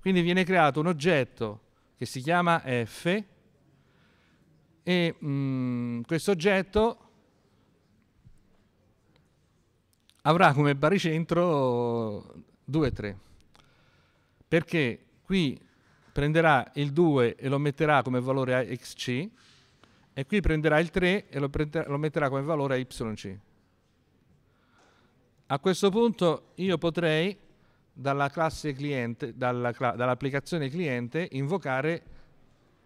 Quindi viene creato un oggetto che si chiama F e mh, mm, questo oggetto avrà come baricentro 2 e 3 perché qui prenderà il 2 e lo metterà come valore a xc e qui prenderà il 3 e lo, lo metterà come valore a yc. A questo punto io potrei dalla classe cliente, dalla cl dall'applicazione cliente, invocare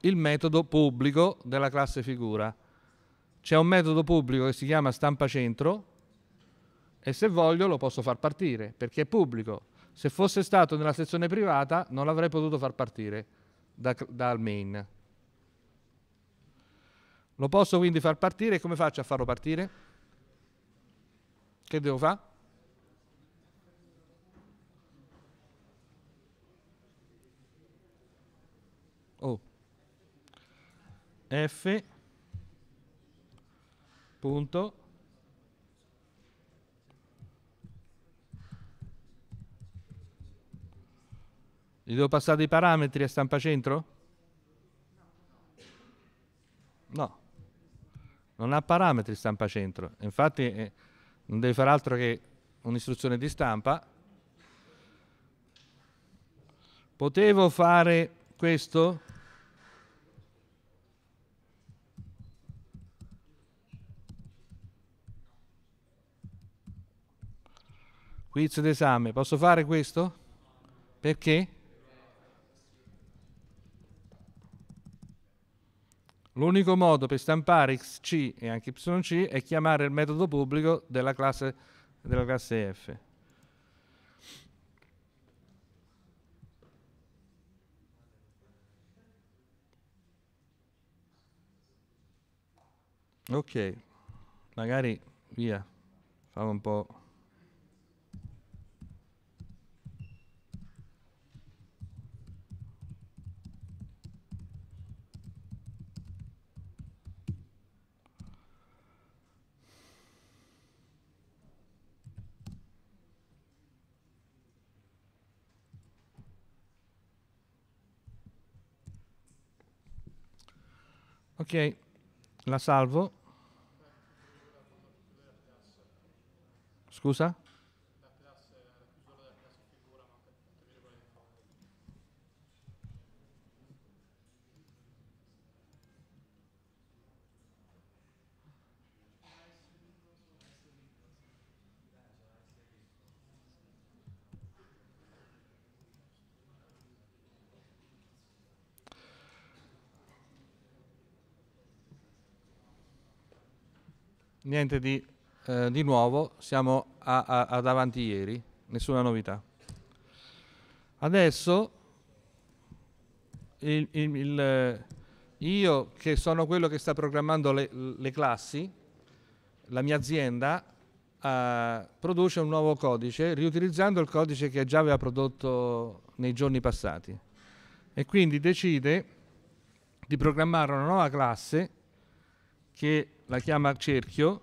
il metodo pubblico della classe figura. C'è un metodo pubblico che si chiama stampa centro e se voglio lo posso far partire perché è pubblico. Se fosse stato nella sezione privata non l'avrei potuto far partire da, dal main. Lo posso quindi far partire e come faccio a farlo partire? Che devo fare? f punto gli devo passare i parametri a stampa centro? no non ha parametri stampa centro infatti eh, non deve fare altro che un'istruzione di stampa potevo fare questo quiz d'esame, posso fare questo? Perché? L'unico modo per stampare XC e anche YC è chiamare il metodo pubblico della classe, della classe F. Ok, magari via, famo un po'. Ok, la salvo. Scusa? Niente di, eh, di nuovo, siamo a, a, ad avanti ieri, nessuna novità. Adesso il, il, il, eh, io che sono quello che sta programmando le, le classi, la mia azienda eh, produce un nuovo codice riutilizzando il codice che già aveva prodotto nei giorni passati e quindi decide di programmare una nuova classe che la chiama cerchio.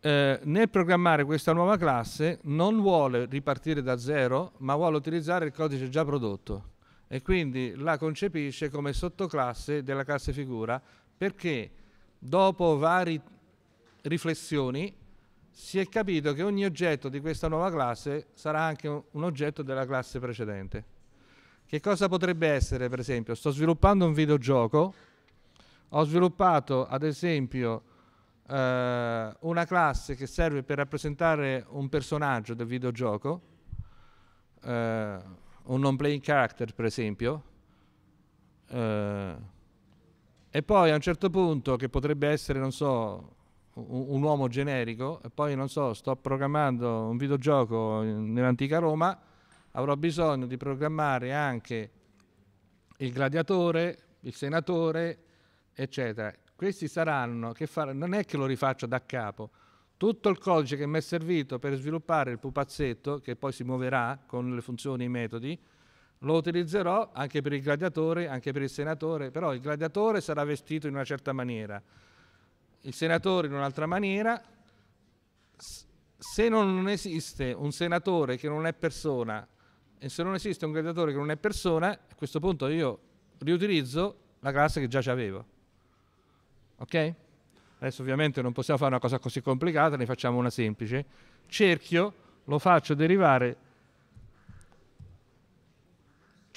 Eh, nel programmare questa nuova classe non vuole ripartire da zero, ma vuole utilizzare il codice già prodotto e quindi la concepisce come sottoclasse della classe figura perché dopo varie riflessioni si è capito che ogni oggetto di questa nuova classe sarà anche un oggetto della classe precedente. Che cosa potrebbe essere, per esempio? Sto sviluppando un videogioco, ho sviluppato, ad esempio, eh, una classe che serve per rappresentare un personaggio del videogioco, eh, un non playing character, per esempio, eh, e poi a un certo punto, che potrebbe essere, non so, un, un uomo generico, e poi, non so, sto programmando un videogioco nell'antica Roma, avrò bisogno di programmare anche il gladiatore, il senatore, eccetera. Questi saranno, che far, non è che lo rifaccio da capo, tutto il codice che mi è servito per sviluppare il pupazzetto, che poi si muoverà con le funzioni e i metodi, lo utilizzerò anche per il gladiatore, anche per il senatore, però il gladiatore sarà vestito in una certa maniera, il senatore in un'altra maniera. Se non esiste un senatore che non è persona e se non esiste un gradatore che non è persona, a questo punto io riutilizzo la classe che già avevo. Ok? Adesso ovviamente non possiamo fare una cosa così complicata, ne facciamo una semplice. Cerchio lo faccio derivare...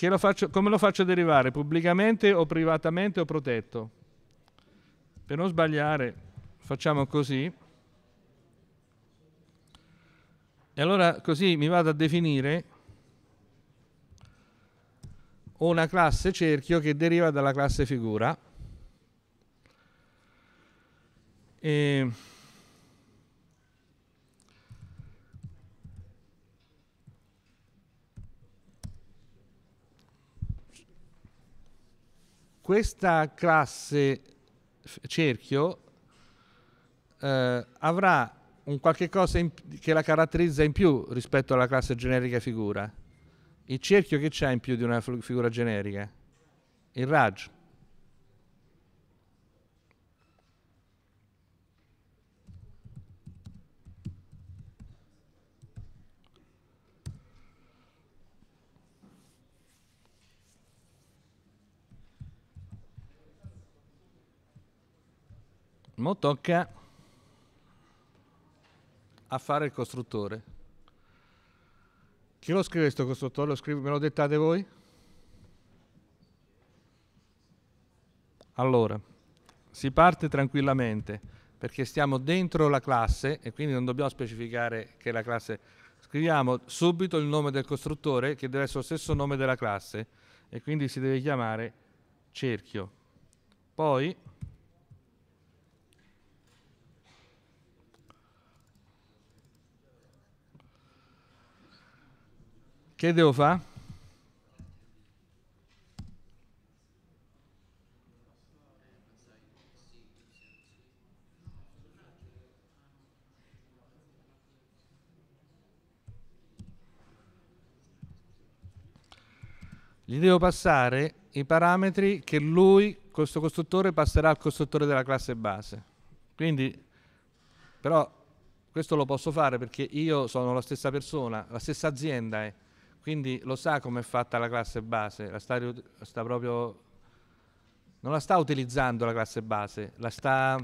Lo faccio, come lo faccio derivare? Pubblicamente o privatamente o protetto? Per non sbagliare facciamo così. E allora così mi vado a definire una classe cerchio che deriva dalla classe figura. E questa classe cerchio eh, avrà un qualche cosa che la caratterizza in più rispetto alla classe generica figura il cerchio che c'è in più di una figura generica? Il raggio. Mo tocca a fare il costruttore. Chi lo scrive questo costruttore? Lo scrive, me lo dettate voi? Allora, si parte tranquillamente perché stiamo dentro la classe e quindi non dobbiamo specificare che la classe... Scriviamo subito il nome del costruttore che deve essere lo stesso nome della classe e quindi si deve chiamare cerchio. Poi Che devo fare? Gli devo passare i parametri che lui, questo costruttore, passerà al costruttore della classe base. Quindi, però, questo lo posso fare perché io sono la stessa persona, la stessa azienda è. Eh. Quindi lo sa come è fatta la classe base, la sta, sta proprio, non la sta utilizzando la classe base, la sta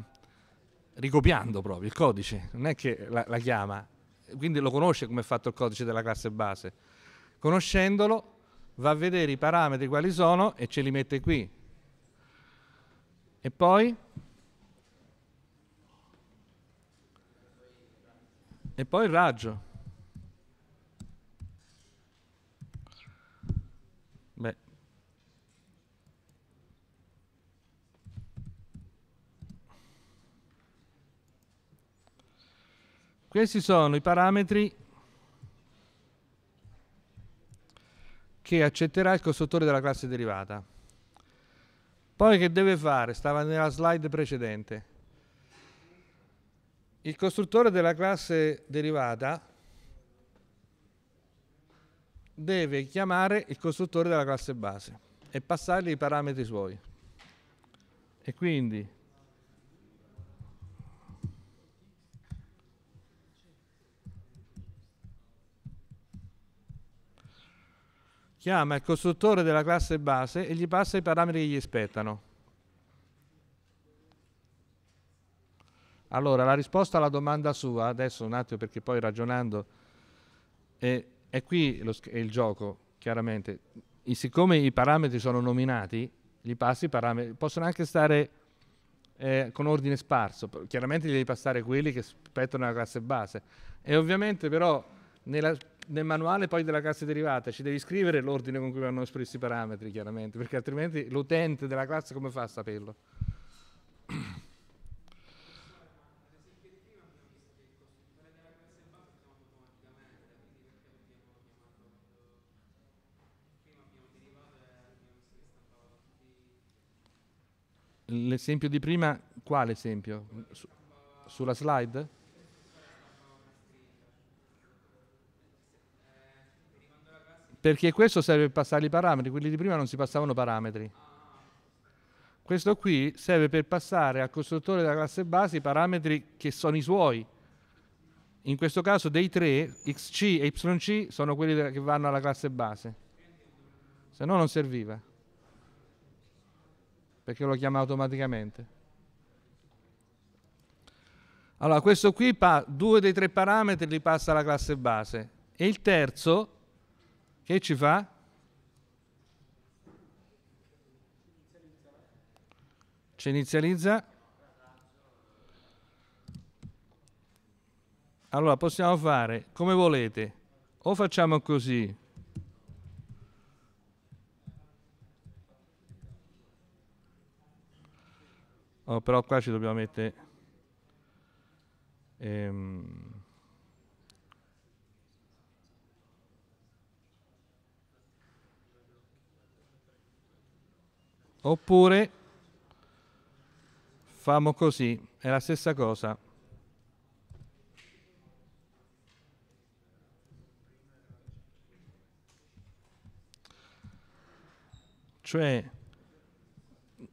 ricopiando proprio il codice, non è che la, la chiama, quindi lo conosce come è fatto il codice della classe base. Conoscendolo va a vedere i parametri quali sono e ce li mette qui. E poi? E poi il raggio. Questi sono i parametri che accetterà il costruttore della classe derivata. Poi che deve fare? Stava nella slide precedente. Il costruttore della classe derivata deve chiamare il costruttore della classe base e passargli i parametri suoi. E quindi chiama il costruttore della classe base e gli passa i parametri che gli spettano. Allora, la risposta alla domanda sua, adesso un attimo perché poi ragionando, è, è qui lo, è il gioco, chiaramente. E siccome i parametri sono nominati, gli passi i parametri, possono anche stare eh, con ordine sparso, chiaramente gli devi passare quelli che spettano la classe base. E ovviamente però nella nel manuale poi della classe derivata ci devi scrivere l'ordine con cui vanno espressi i parametri, chiaramente, perché altrimenti l'utente della classe come fa a saperlo? L'esempio di prima, quale esempio? Su, sulla slide? Perché questo serve per passare i parametri, quelli di prima non si passavano parametri. Questo qui serve per passare al costruttore della classe base i parametri che sono i suoi. In questo caso dei tre, xc e yc sono quelli che vanno alla classe base. Se no non serviva. Perché lo chiama automaticamente. Allora, questo qui, due dei tre parametri li passa alla classe base. E il terzo che ci fa? Ci inizializza? Allora possiamo fare come volete, o facciamo così. Oh, però qua ci dobbiamo mettere... Ehm, Oppure famo così, è la stessa cosa. Cioè,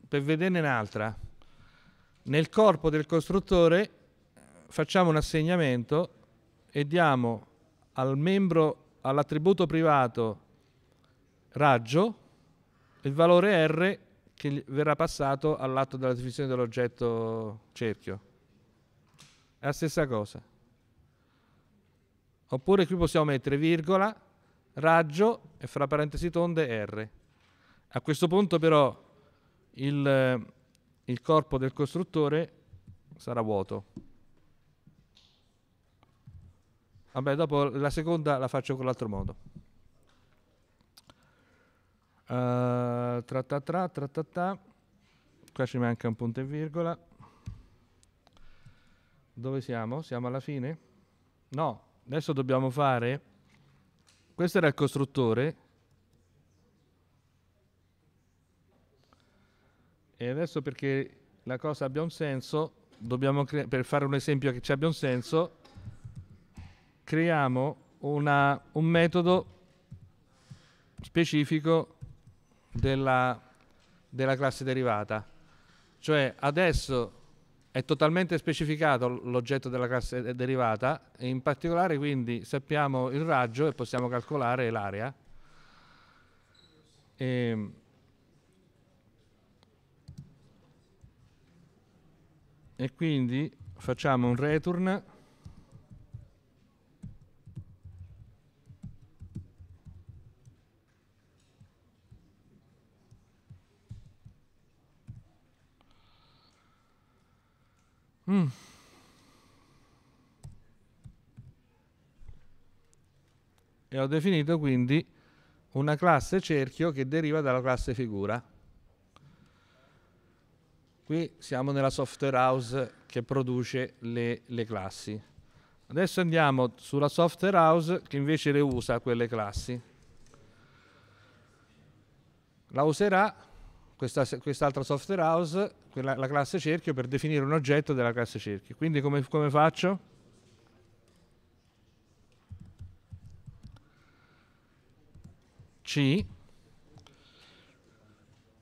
per vederne un'altra, nel corpo del costruttore facciamo un assegnamento e diamo al membro, all'attributo privato raggio, il valore R che verrà passato all'atto della definizione dell'oggetto cerchio. È la stessa cosa. Oppure qui possiamo mettere virgola, raggio e fra parentesi tonde R. A questo punto però il, il corpo del costruttore sarà vuoto. Vabbè, dopo la seconda la faccio con l'altro modo. Uh, eh, tra ta tra, tra ta ta. Qua ci manca un punto e virgola. Dove siamo? Siamo alla fine? No, adesso dobbiamo fare... Questo era il costruttore. E adesso perché la cosa abbia un senso, dobbiamo per fare un esempio che ci abbia un senso, creiamo una, un metodo specifico della, della classe derivata. Cioè adesso è totalmente specificato l'oggetto della classe derivata e in particolare quindi sappiamo il raggio e possiamo calcolare l'area. Ehm, e, quindi facciamo un return Mm. E ho definito quindi una classe cerchio che deriva dalla classe figura. Qui siamo nella software house che produce le, le classi. Adesso andiamo sulla software house che invece le usa quelle classi. La userà questa, quest'altra software house, quella, la classe cerchio, per definire un oggetto della classe cerchio. Quindi come, come faccio? C.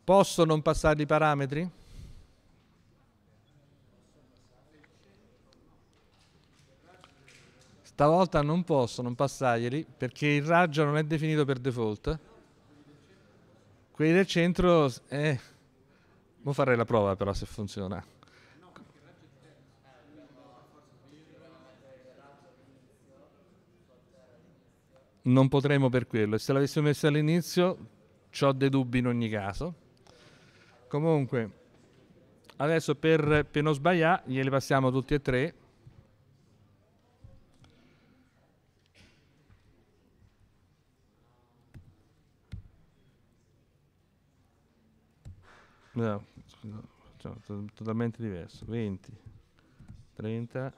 Posso non passare i parametri? Stavolta non posso non passarglieli perché il raggio non è definito per default. Quelli del centro... Eh, non farei la prova però se funziona. Non potremo per quello. Se l'avessimo messo all'inizio, ho dei dubbi in ogni caso. Comunque, adesso per, per non sbagliare, glieli passiamo tutti e tre. No, cioè, totalmente diverso. 20, 30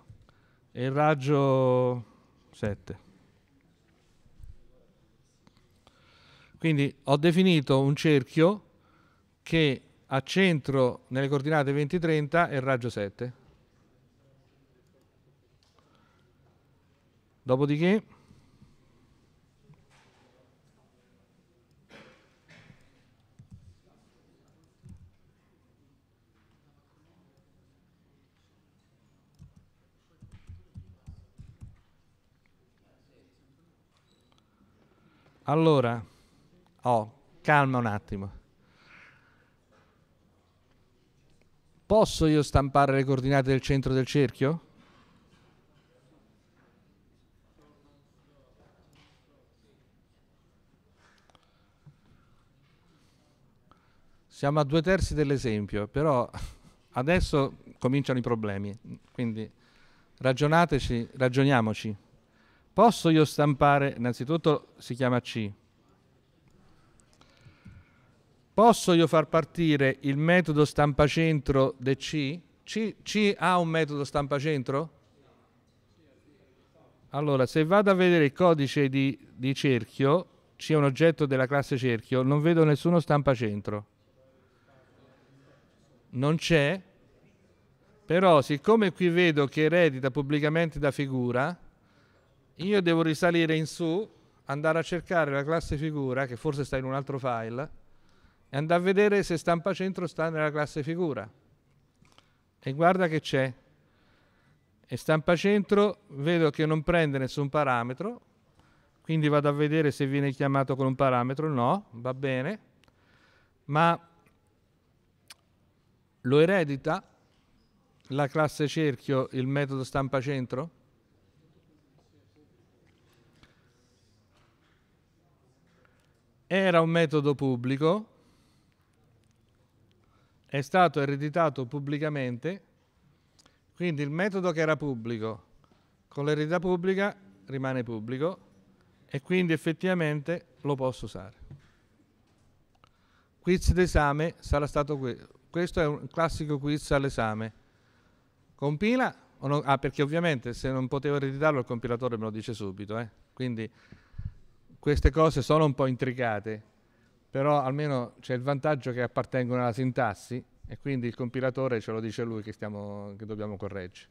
e il raggio 7. Quindi ho definito un cerchio che ha centro nelle coordinate 20-30 e il raggio 7. Dopodiché Allora, oh, calma un attimo. Posso io stampare le coordinate del centro del cerchio? Siamo a due terzi dell'esempio, però adesso cominciano i problemi, quindi ragionateci, ragioniamoci. Posso io stampare, innanzitutto si chiama C. Posso io far partire il metodo stampacentro de C? C, C ha un metodo stampacentro? Allora, se vado a vedere il codice di, di cerchio, C è un oggetto della classe cerchio, non vedo nessuno stampacentro. Non c'è, però siccome qui vedo che eredita pubblicamente da figura, io devo risalire in su, andare a cercare la classe figura, che forse sta in un altro file, e andare a vedere se stampa centro sta nella classe figura. E guarda che c'è. E stampa centro vedo che non prende nessun parametro, quindi vado a vedere se viene chiamato con un parametro, no, va bene, ma lo eredita la classe cerchio il metodo stampa centro? Era un metodo pubblico, è stato ereditato pubblicamente, quindi il metodo che era pubblico con l'eredità pubblica rimane pubblico e quindi effettivamente lo posso usare. Quiz d'esame sarà stato questo. Questo è un classico quiz all'esame. Compila? O No? Ah, perché ovviamente se non potevo ereditarlo il compilatore me lo dice subito. Eh? Quindi queste cose sono un po' intricate, però almeno c'è il vantaggio che appartengono alla sintassi e quindi il compilatore ce lo dice lui che, stiamo, che dobbiamo correggere.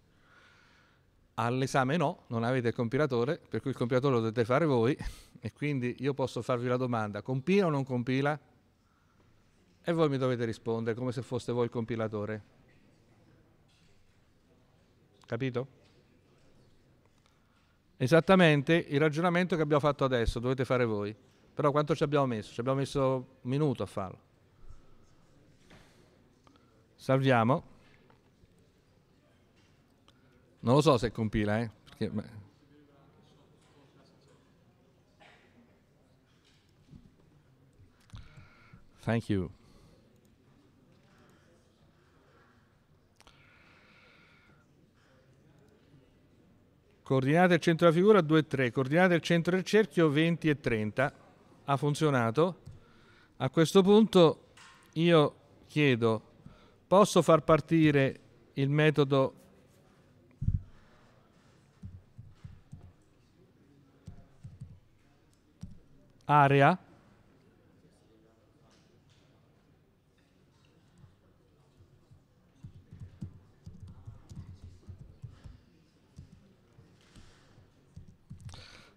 All'esame no, non avete il compilatore, per cui il compilatore lo dovete fare voi e quindi io posso farvi la domanda, compila o non compila? E voi mi dovete rispondere come se foste voi il compilatore. Capito? Esattamente il ragionamento che abbiamo fatto adesso, dovete fare voi. Però quanto ci abbiamo messo? Ci abbiamo messo un minuto a farlo. Salviamo. Non lo so se compila, eh? Perché... Thank you. Coordinate del centro della figura 2 3, coordinate del centro del cerchio 20 e 30. Ha funzionato. A questo punto io chiedo, posso far partire il metodo area?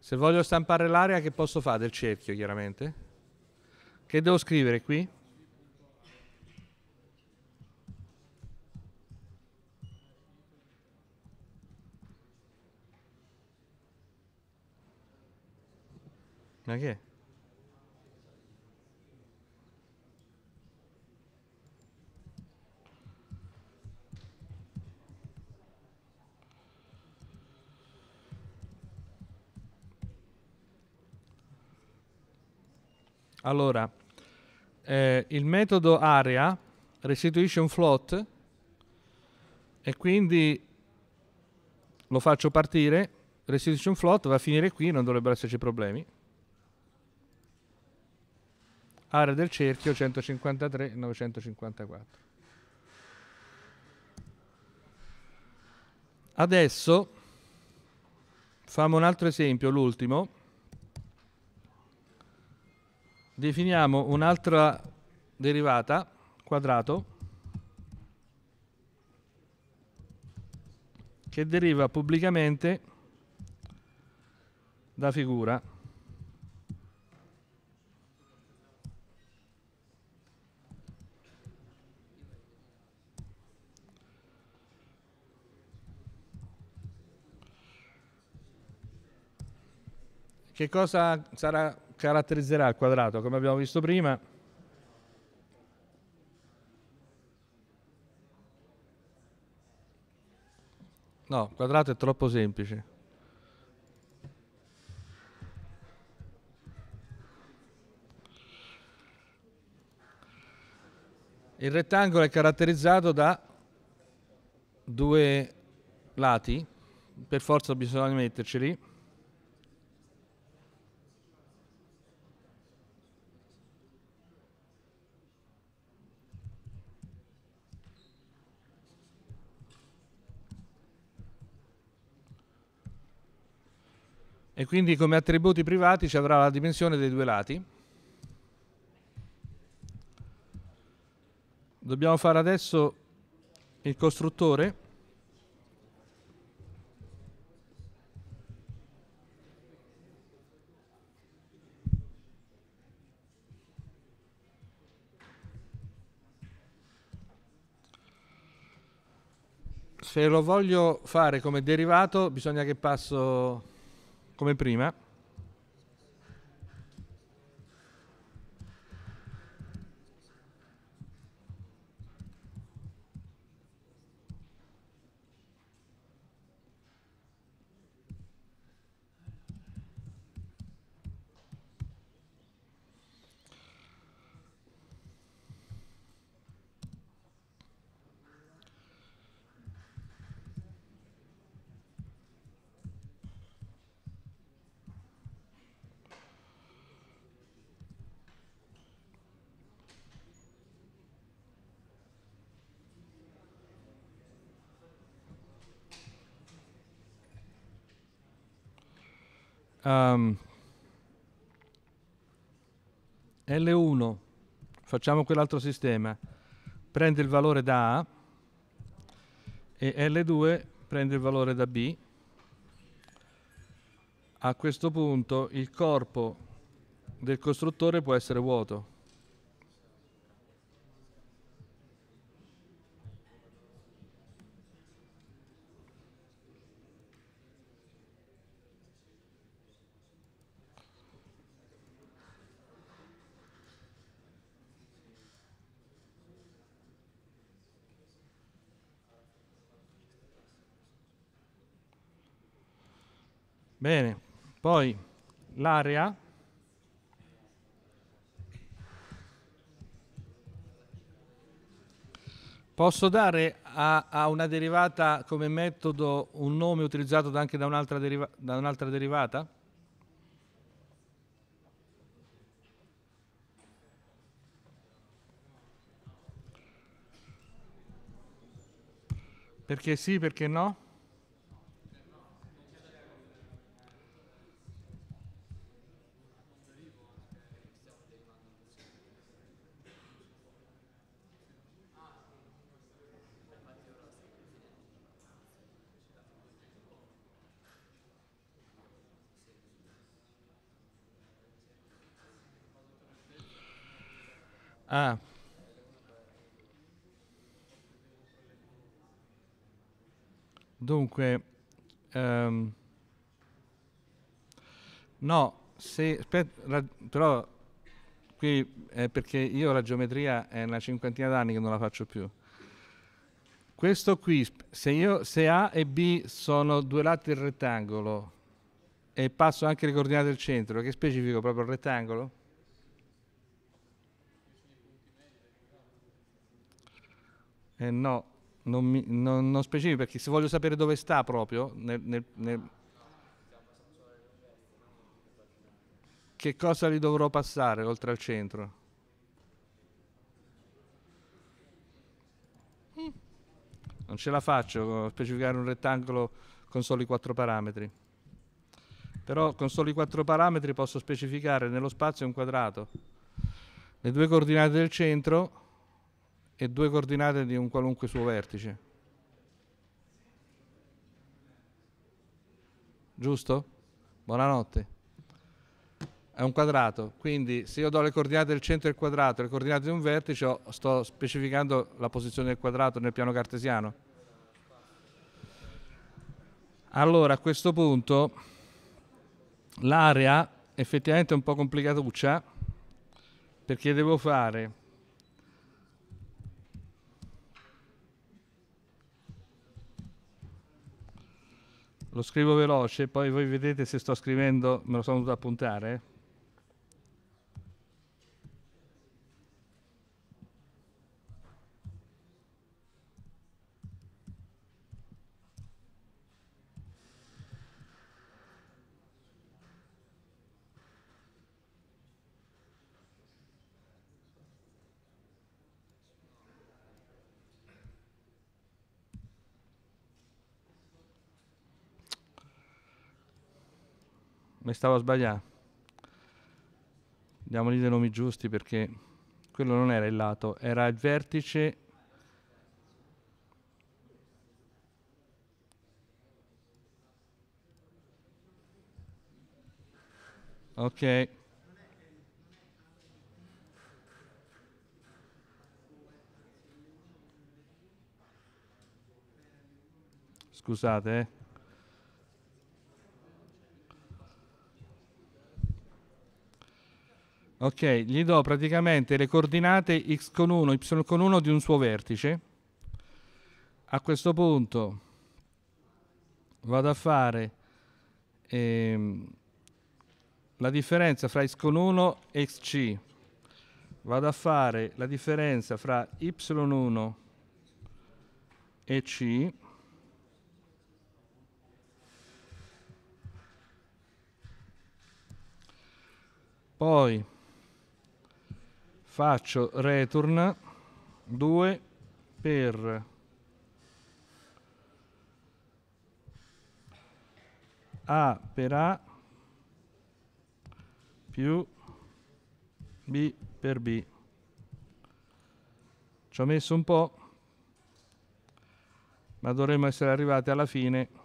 Se voglio stampare l'area che posso fare del cerchio, chiaramente? Che devo scrivere qui? Ma che? Allora, eh, il metodo area restituisce un float e quindi lo faccio partire, restituisce un float, va a finire qui, non dovrebbero esserci problemi. Area del cerchio 153, 954. Adesso famo un altro esempio, l'ultimo definiamo un'altra derivata quadrato che deriva pubblicamente da figura che cosa sarà caratterizzerà il quadrato, come abbiamo visto prima, No, il quadrato è troppo semplice. Il rettangolo è caratterizzato da due lati, per forza bisogna metterceli. E quindi come attributi privati ci avrà la dimensione dei due lati. Dobbiamo fare adesso il costruttore. se lo voglio fare come derivato bisogna che passo come prima Um, ehm, L1, facciamo quell'altro sistema, prende il valore da A e L2 prende il valore da B. A questo punto il corpo del costruttore può essere vuoto. Bene, poi l'area Posso dare a, a, una derivata come metodo un nome utilizzato anche da un'altra, deriva, da un'altra derivata? Perché sì, perché no? Ah. Dunque, ehm, no, se, aspet, però qui è perché io la geometria è una cinquantina d'anni che non la faccio più. Questo qui, se, io, se A e B sono due lati del rettangolo e passo anche le coordinate del centro, che specifico proprio il rettangolo? Eh, no, non, mi, non, non, specifico perché se voglio sapere dove sta proprio, nel, nel, nel... che cosa li dovrò passare oltre al centro? Mm. Non ce la faccio eh, specificare un rettangolo con soli quattro parametri. Però con soli quattro parametri posso specificare nello spazio un quadrato. Le due coordinate del centro e due coordinate di un qualunque suo vertice. Giusto? Buonanotte. È un quadrato, quindi se io do le coordinate del centro del quadrato e le coordinate di un vertice, sto specificando la posizione del quadrato nel piano cartesiano. Allora, a questo punto, l'area effettivamente è un po' complicatuccia, perché devo fare Lo scrivo veloce, poi voi vedete se sto scrivendo, me lo sono dovuto appuntare. mi stavo a sbagliare. Diamogli dei nomi giusti perché quello non era il lato, era il vertice Ok. Scusate, eh. Ok, gli do praticamente le coordinate x con 1, y con 1 di un suo vertice. A questo punto vado a fare ehm, la differenza fra x con 1 e xc. Vado a fare la differenza fra y1 e c. Poi faccio return 2 per A per A più B per B. Ci ho messo un po', ma dovremmo essere arrivati alla fine.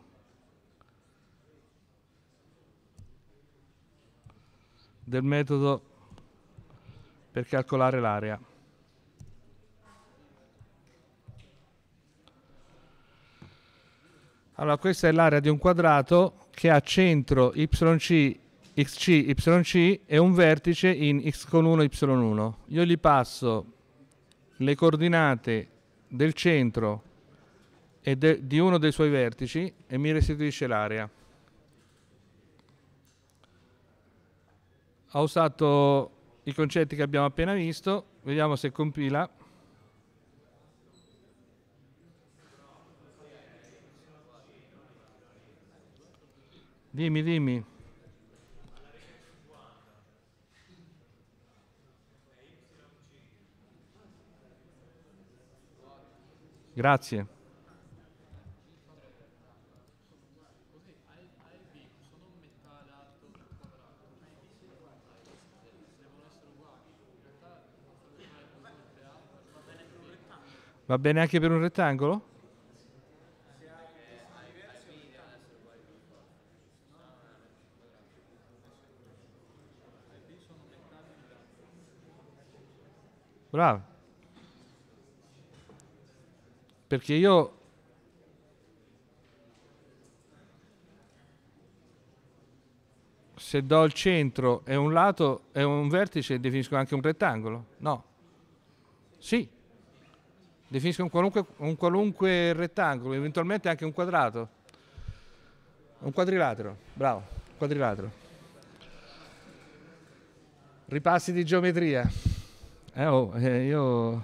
del metodo per calcolare l'area. Allora, questa è l'area di un quadrato che ha centro YC, XC, YC e un vertice in X con 1, Y1. Io gli passo le coordinate del centro e de di uno dei suoi vertici e mi restituisce l'area. Ho usato i concetti che abbiamo appena visto, vediamo se compila. Dimmi, dimmi. Grazie. Va bene anche per un rettangolo? Bravo. Perché io se do il centro e un lato e un vertice definisco anche un rettangolo? No. Sì. Definisco un qualunque, un qualunque rettangolo, eventualmente anche un quadrato, un quadrilatero, bravo, quadrilatero. Ripassi di geometria. Eh, oh, eh, io...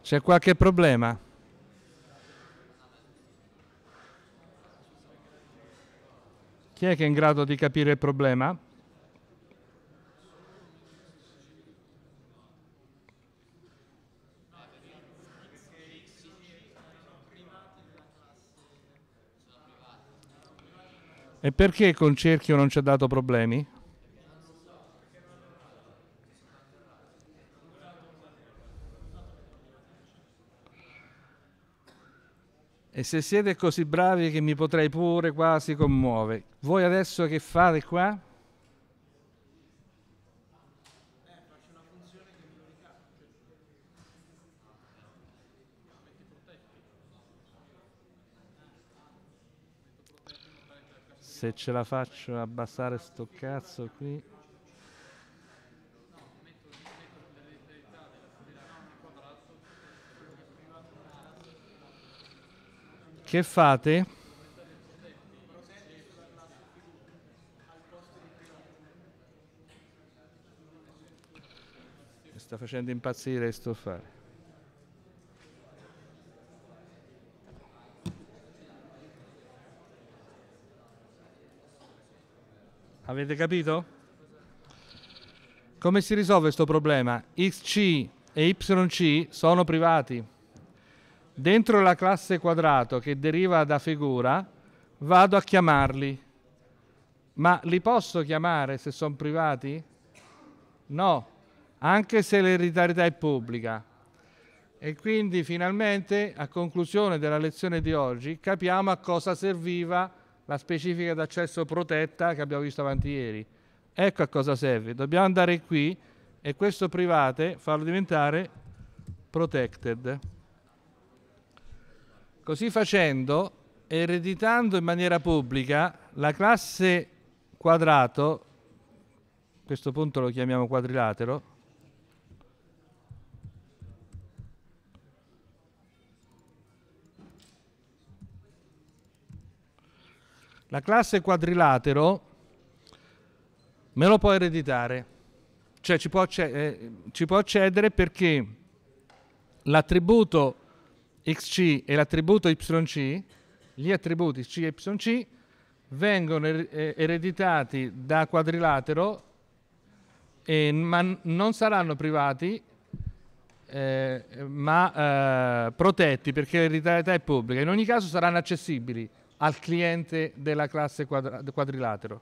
C'è qualche problema? Chi è che è in grado di capire il problema? E perché con cerchio non ci ha dato problemi? E se siete così bravi che mi potrei pure quasi commuovere, voi adesso che fate qua? Se ce la faccio abbassare sto cazzo qui. Che fate? Mi sta facendo impazzire sto fare. Avete capito? Come si risolve questo problema? XC e YC sono privati dentro la classe quadrato che deriva da figura, vado a chiamarli. Ma li posso chiamare se sono privati? No, anche se l'ereditarietà è pubblica. E quindi finalmente, a conclusione della lezione di oggi, capiamo a cosa serviva la specifica d'accesso protetta che abbiamo visto avanti ieri. Ecco a cosa serve. Dobbiamo andare qui e questo private farlo diventare protected. Così facendo, ereditando in maniera pubblica la classe quadrato, a questo punto lo chiamiamo quadrilatero, La classe quadrilatero me lo può ereditare, cioè ci può, eh, accedere perché l'attributo xc e l'attributo yc, gli attributi c e yc vengono er-, eh, ereditati da quadrilatero e, ma non saranno privati eh, ma eh, protetti perché l'ereditarietà è pubblica. In ogni caso saranno accessibili al cliente della classe quadra, quadrilatero.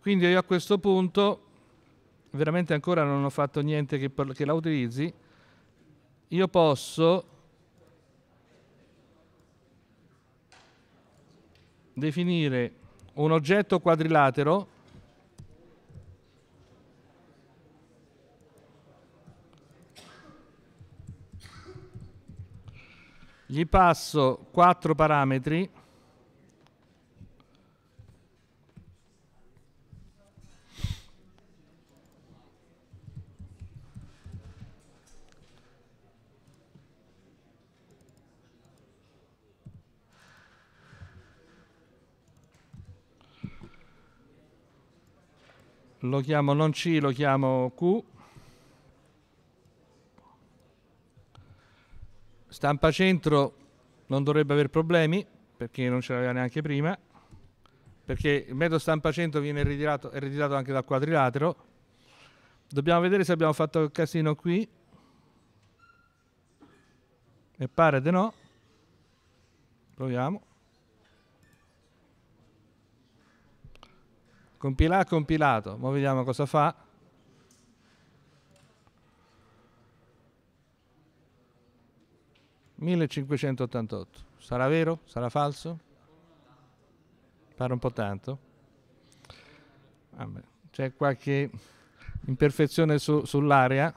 Quindi io a questo punto veramente ancora non ho fatto niente che, che la utilizzi. Io posso definire un oggetto quadrilatero gli passo quattro parametri lo chiamo non C, lo chiamo Q. Stampa centro non dovrebbe avere problemi perché non ce l'aveva neanche prima, perché il metodo stampa centro viene ritirato, è ritirato anche dal quadrilatero. Dobbiamo vedere se abbiamo fatto il casino qui. E pare di no. Proviamo. Compila ha compilato, ma vediamo cosa fa. ...1588. Sarà vero? Sarà falso? Pare un po' tanto. C'è qualche imperfezione su, sull'area.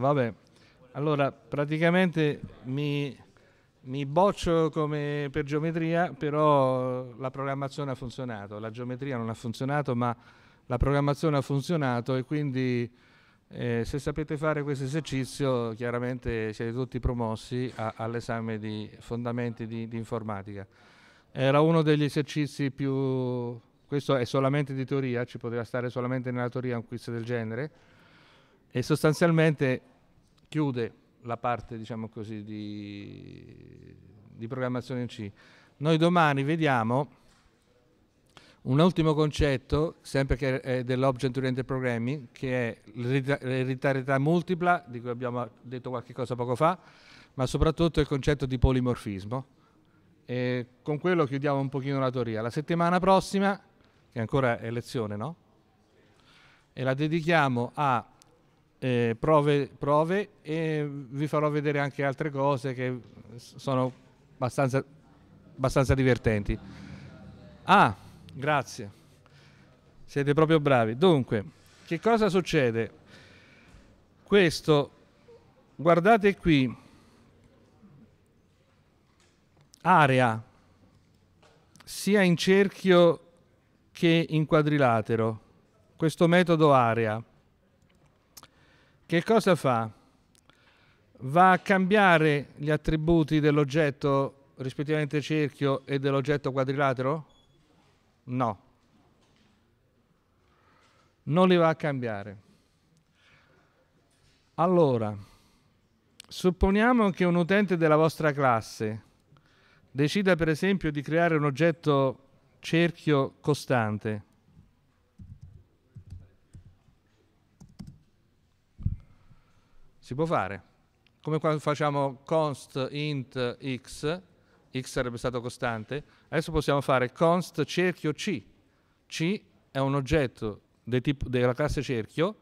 Vabbè, allora praticamente mi, mi, boccio come per geometria, però la programmazione ha funzionato, la geometria non ha funzionato, ma la programmazione ha funzionato e quindi eh, se sapete fare questo esercizio chiaramente siete tutti promossi all'esame di fondamenti di, di informatica. Era uno degli esercizi più... questo è solamente di teoria, ci poteva stare solamente nella teoria un quiz del genere e sostanzialmente chiude la parte diciamo così, di, di programmazione in C. Noi domani vediamo un ultimo concetto, sempre che è dell'object oriented programming, che è l'ereditarietà multipla, di cui abbiamo detto qualche cosa poco fa, ma soprattutto il concetto di polimorfismo. E con quello chiudiamo un pochino la teoria. La settimana prossima, che ancora è lezione, no? E la dedichiamo a eh, prove, prove e vi farò vedere anche altre cose che sono abbastanza, abbastanza divertenti. Ah, grazie. Siete proprio bravi. Dunque, che cosa succede? Questo, guardate qui, area, sia in cerchio che in quadrilatero, questo metodo area. Che cosa fa? Va a cambiare gli attributi dell'oggetto rispettivamente cerchio e dell'oggetto quadrilatero? No. Non li va a cambiare. Allora, supponiamo che un utente della vostra classe decida per esempio di creare un oggetto cerchio costante Si può fare. Come quando facciamo const int x, x sarebbe stato costante, adesso possiamo fare const cerchio c. c è un oggetto del tipo, della classe cerchio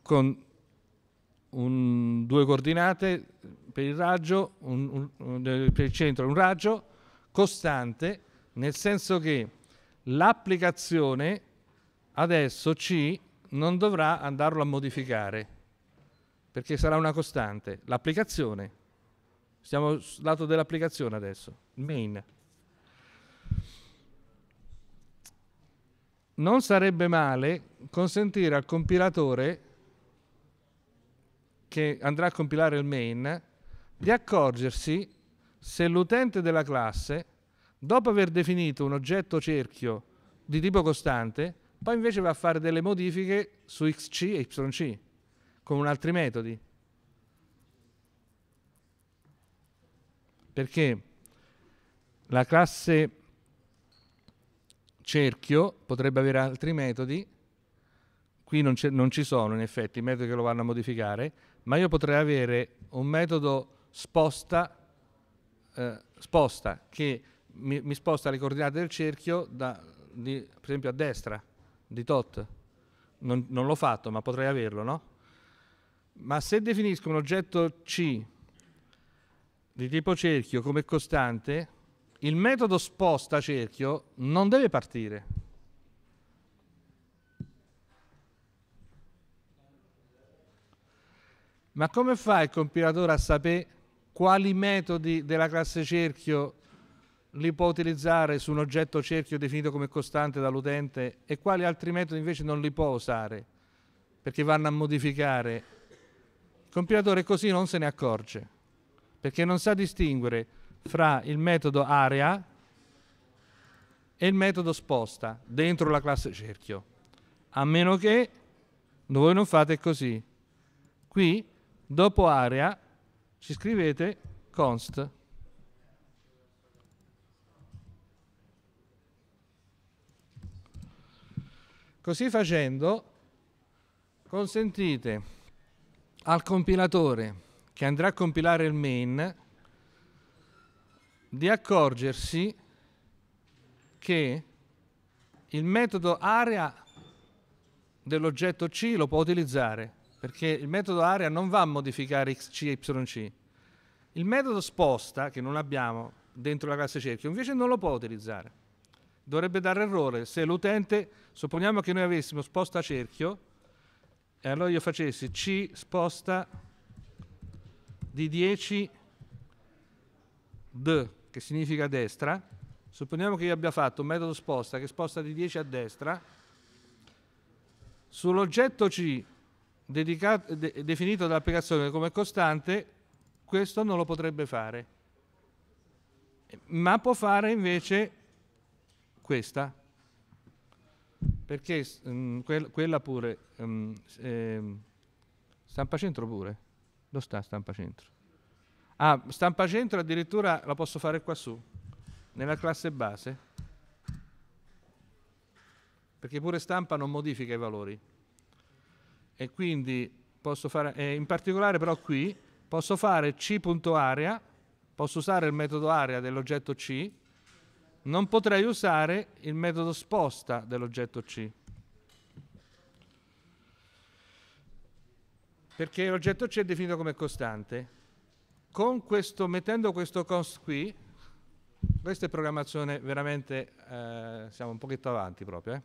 con un, due coordinate per il raggio, un, un, per il centro un raggio costante, nel senso che l'applicazione adesso C non dovrà andarlo a modificare perché sarà una costante. L'applicazione, stiamo sul lato dell'applicazione adesso, il main. Non sarebbe male consentire al compilatore che andrà a compilare il main di accorgersi se l'utente della classe, dopo aver definito un oggetto cerchio di tipo costante, poi invece va a fare delle modifiche su xc e yc con altri metodi. Perché la classe cerchio potrebbe avere altri metodi, qui non, non ci sono in effetti i metodi che lo vanno a modificare, ma io potrei avere un metodo sposta, eh, sposta che mi, mi, sposta le coordinate del cerchio, da, di, per esempio a destra, di tot. Non, non l'ho fatto, ma potrei averlo, no? Ma se definisco un oggetto C di tipo cerchio come costante, il metodo sposta cerchio non deve partire. Ma come fa il compilatore a sapere quali metodi della classe cerchio li può utilizzare su un oggetto cerchio definito come costante dall'utente e quali altri metodi invece non li può usare perché vanno a modificare il compilatore così non se ne accorge, perché non sa distinguere fra il metodo area e il metodo sposta dentro la classe cerchio, a meno che voi non fate così. Qui, dopo area, ci scrivete const Così facendo consentite al compilatore che andrà a compilare il main di accorgersi che il metodo area dell'oggetto C lo può utilizzare perché il metodo area non va a modificare xc e yc. Il metodo sposta, che non abbiamo dentro la classe cerchio, invece non lo può utilizzare. Dovrebbe dare errore se l'utente, supponiamo che noi avessimo sposta cerchio, e allora io facessi C sposta di 10 D, che significa destra. Supponiamo che io abbia fatto un metodo sposta che sposta di 10 a destra. Sull'oggetto C, dedicato, de, definito dall'applicazione come costante, questo non lo potrebbe fare. Ma può fare invece questa. Perché mh, mm, quel, quella pure, mh, mm, eh, stampa centro pure, dove sta stampa centro? Ah, stampa centro addirittura la posso fare qua su, nella classe base, perché pure stampa non modifica i valori. E quindi posso fare, eh, in particolare però qui, posso fare c.area, posso usare il metodo area dell'oggetto c, non potrei usare il metodo sposta dell'oggetto C. Perché l'oggetto C è definito come costante. Questo, mettendo questo const qui, questa è programmazione veramente, eh, siamo un pochetto avanti proprio. Eh.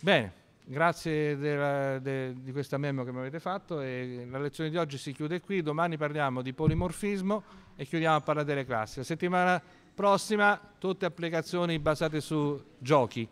Bene, grazie della, de, di questa memo che mi avete fatto e la lezione di oggi si chiude qui, domani parliamo di polimorfismo e chiudiamo a parlare delle classi. La settimana Prossima, tutte applicazioni basate su giochi.